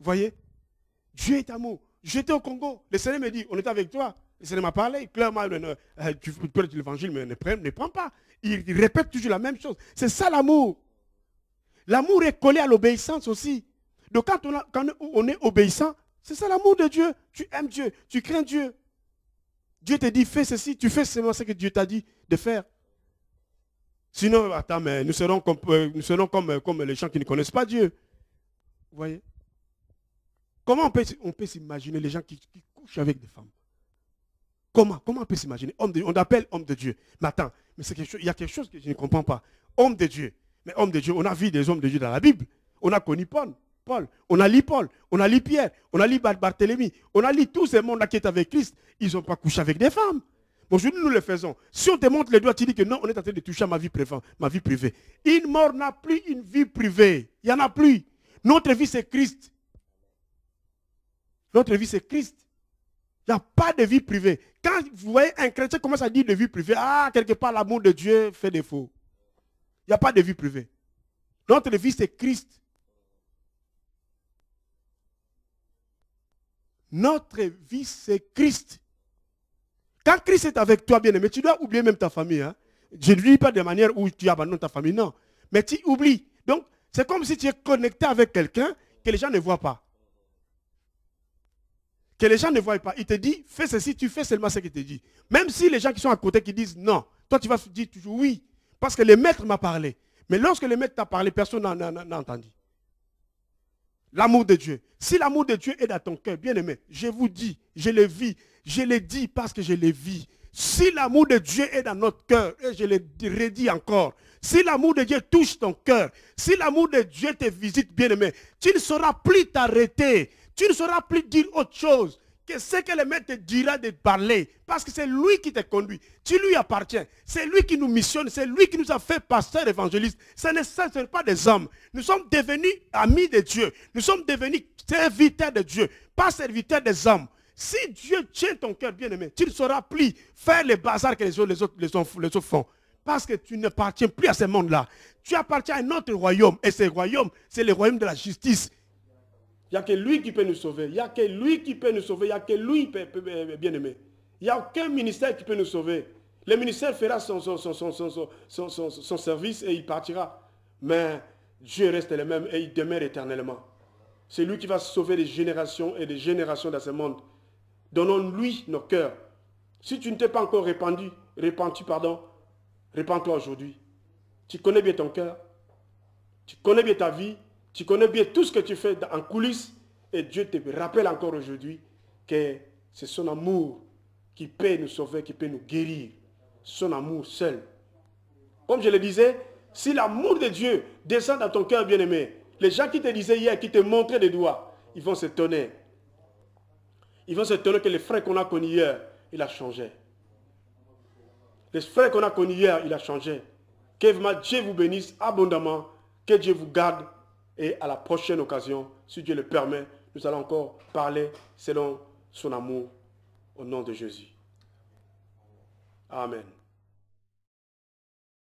Speaker 1: Vous voyez Dieu est amour. J'étais au Congo. Le Seigneur me dit, on est avec toi. Le Seigneur m'a parlé. Clairement, euh, tu prêches l'évangile, mais ne prends, pas. Il, répète toujours la même chose. C'est ça l'amour. L'amour est collé à l'obéissance aussi. Donc quand on, quand on est obéissant, c'est ça l'amour de Dieu. Tu aimes Dieu, tu crains Dieu. Dieu te dit fais ceci, tu fais seulement ce que Dieu t'a dit de faire. Sinon, attends, mais nous serons comme, euh, nous serons comme, euh, comme les gens qui ne connaissent pas Dieu. Vous voyez Comment on peut, on peut s'imaginer les gens qui, couchent avec des femmes Comment Comment on peut s'imaginer On appelle homme de Dieu. Mais attends, mais quelque il y a quelque chose que je ne comprends pas. Homme de Dieu. Mais homme de Dieu, on a vu des hommes de Dieu dans la Bible. On a connu Paul. Paul, on a lu Paul, on a lu Pierre, on a lu Barthélemy, on a lu tous ces mondes-là qui étaient avec Christ. Ils n'ont pas couché avec des femmes. Aujourd'hui, nous le faisons. Si on te montre les doigts, tu dis que non, on est en train de toucher ma vie privée. Ma vie privée. Une mort n'a plus une vie privée. Il n'y en a plus. Notre vie, c'est Christ. Notre vie, c'est Christ. Il n'y a pas de vie privée. Quand vous voyez un chrétien commence à dire de vie privée, ah, quelque part, l'amour de Dieu fait défaut. Il n'y a pas de vie privée. Notre vie, c'est Christ. Notre vie, c'est Christ. Quand Christ est avec toi, bien-aimé, tu dois oublier même ta famille. Hein. Je ne dis pas de manière où tu abandonnes ta famille, non. Mais tu oublies. Donc, c'est comme si tu es connecté avec quelqu'un que les gens ne voient pas. Que les gens ne voient pas. Il te dit, fais ceci, tu fais seulement ce qu'il te dit. Même si les gens qui sont à côté qui disent non, toi tu vas dire toujours oui. Parce que le maître m'a parlé. Mais lorsque le maître t'a parlé, personne n'a entendu. L'amour de Dieu. Si l'amour de Dieu est dans ton cœur, bien-aimé, je vous dis, je le vis, je le dis parce que je le vis. Si l'amour de Dieu est dans notre cœur, et je le redis encore, si l'amour de Dieu touche ton cœur, si l'amour de Dieu te visite, bien-aimé, tu ne sauras plus t'arrêter, tu ne sauras plus dire autre chose que ce que le maître te dira de parler, parce que c'est lui qui te conduit, tu lui appartiens, c'est lui qui nous missionne, c'est lui qui nous a fait pasteur évangéliste. Ce n'est pas des hommes. Nous sommes devenus amis de Dieu. Nous sommes devenus serviteurs de Dieu, pas serviteurs des hommes. Si Dieu tient ton cœur bien aimé, tu ne sauras plus faire les bazar que les autres, les autres, font. Parce que tu ne appartiens plus à ce monde-là. Tu appartiens à un autre royaume. Et ce royaume, c'est le royaume de la justice. Il n'y a que lui qui peut nous sauver. Il n'y a que lui qui peut nous sauver. Il n'y a que lui, bien-aimé. Il n'y a aucun ministère qui peut nous sauver. Le ministère fera son, service et il partira. Mais Dieu reste le même et il demeure éternellement. C'est lui qui va sauver les générations et des générations dans ce monde. Donnons-lui nos cœurs. Si tu ne t'es pas encore répandu, répandu, pardon, répands-toi aujourd'hui. Tu connais bien ton cœur. Tu connais bien ta vie. Tu connais bien tout ce que tu fais en coulisses et Dieu te rappelle encore aujourd'hui que c'est son amour qui peut nous sauver, qui peut nous guérir. Son amour seul. Comme je le disais, si l'amour de Dieu descend dans ton cœur bien-aimé, les gens qui te disaient hier, qui te montraient des doigts, ils vont s'étonner. Ils vont s'étonner que les frères qu'on a connus hier, il a changé. Les frères qu'on a connus hier, il a changé. Que Dieu vous bénisse abondamment. Que Dieu vous garde et à la prochaine occasion, si Dieu le permet, nous allons encore parler selon son amour au nom de Jésus. Amen.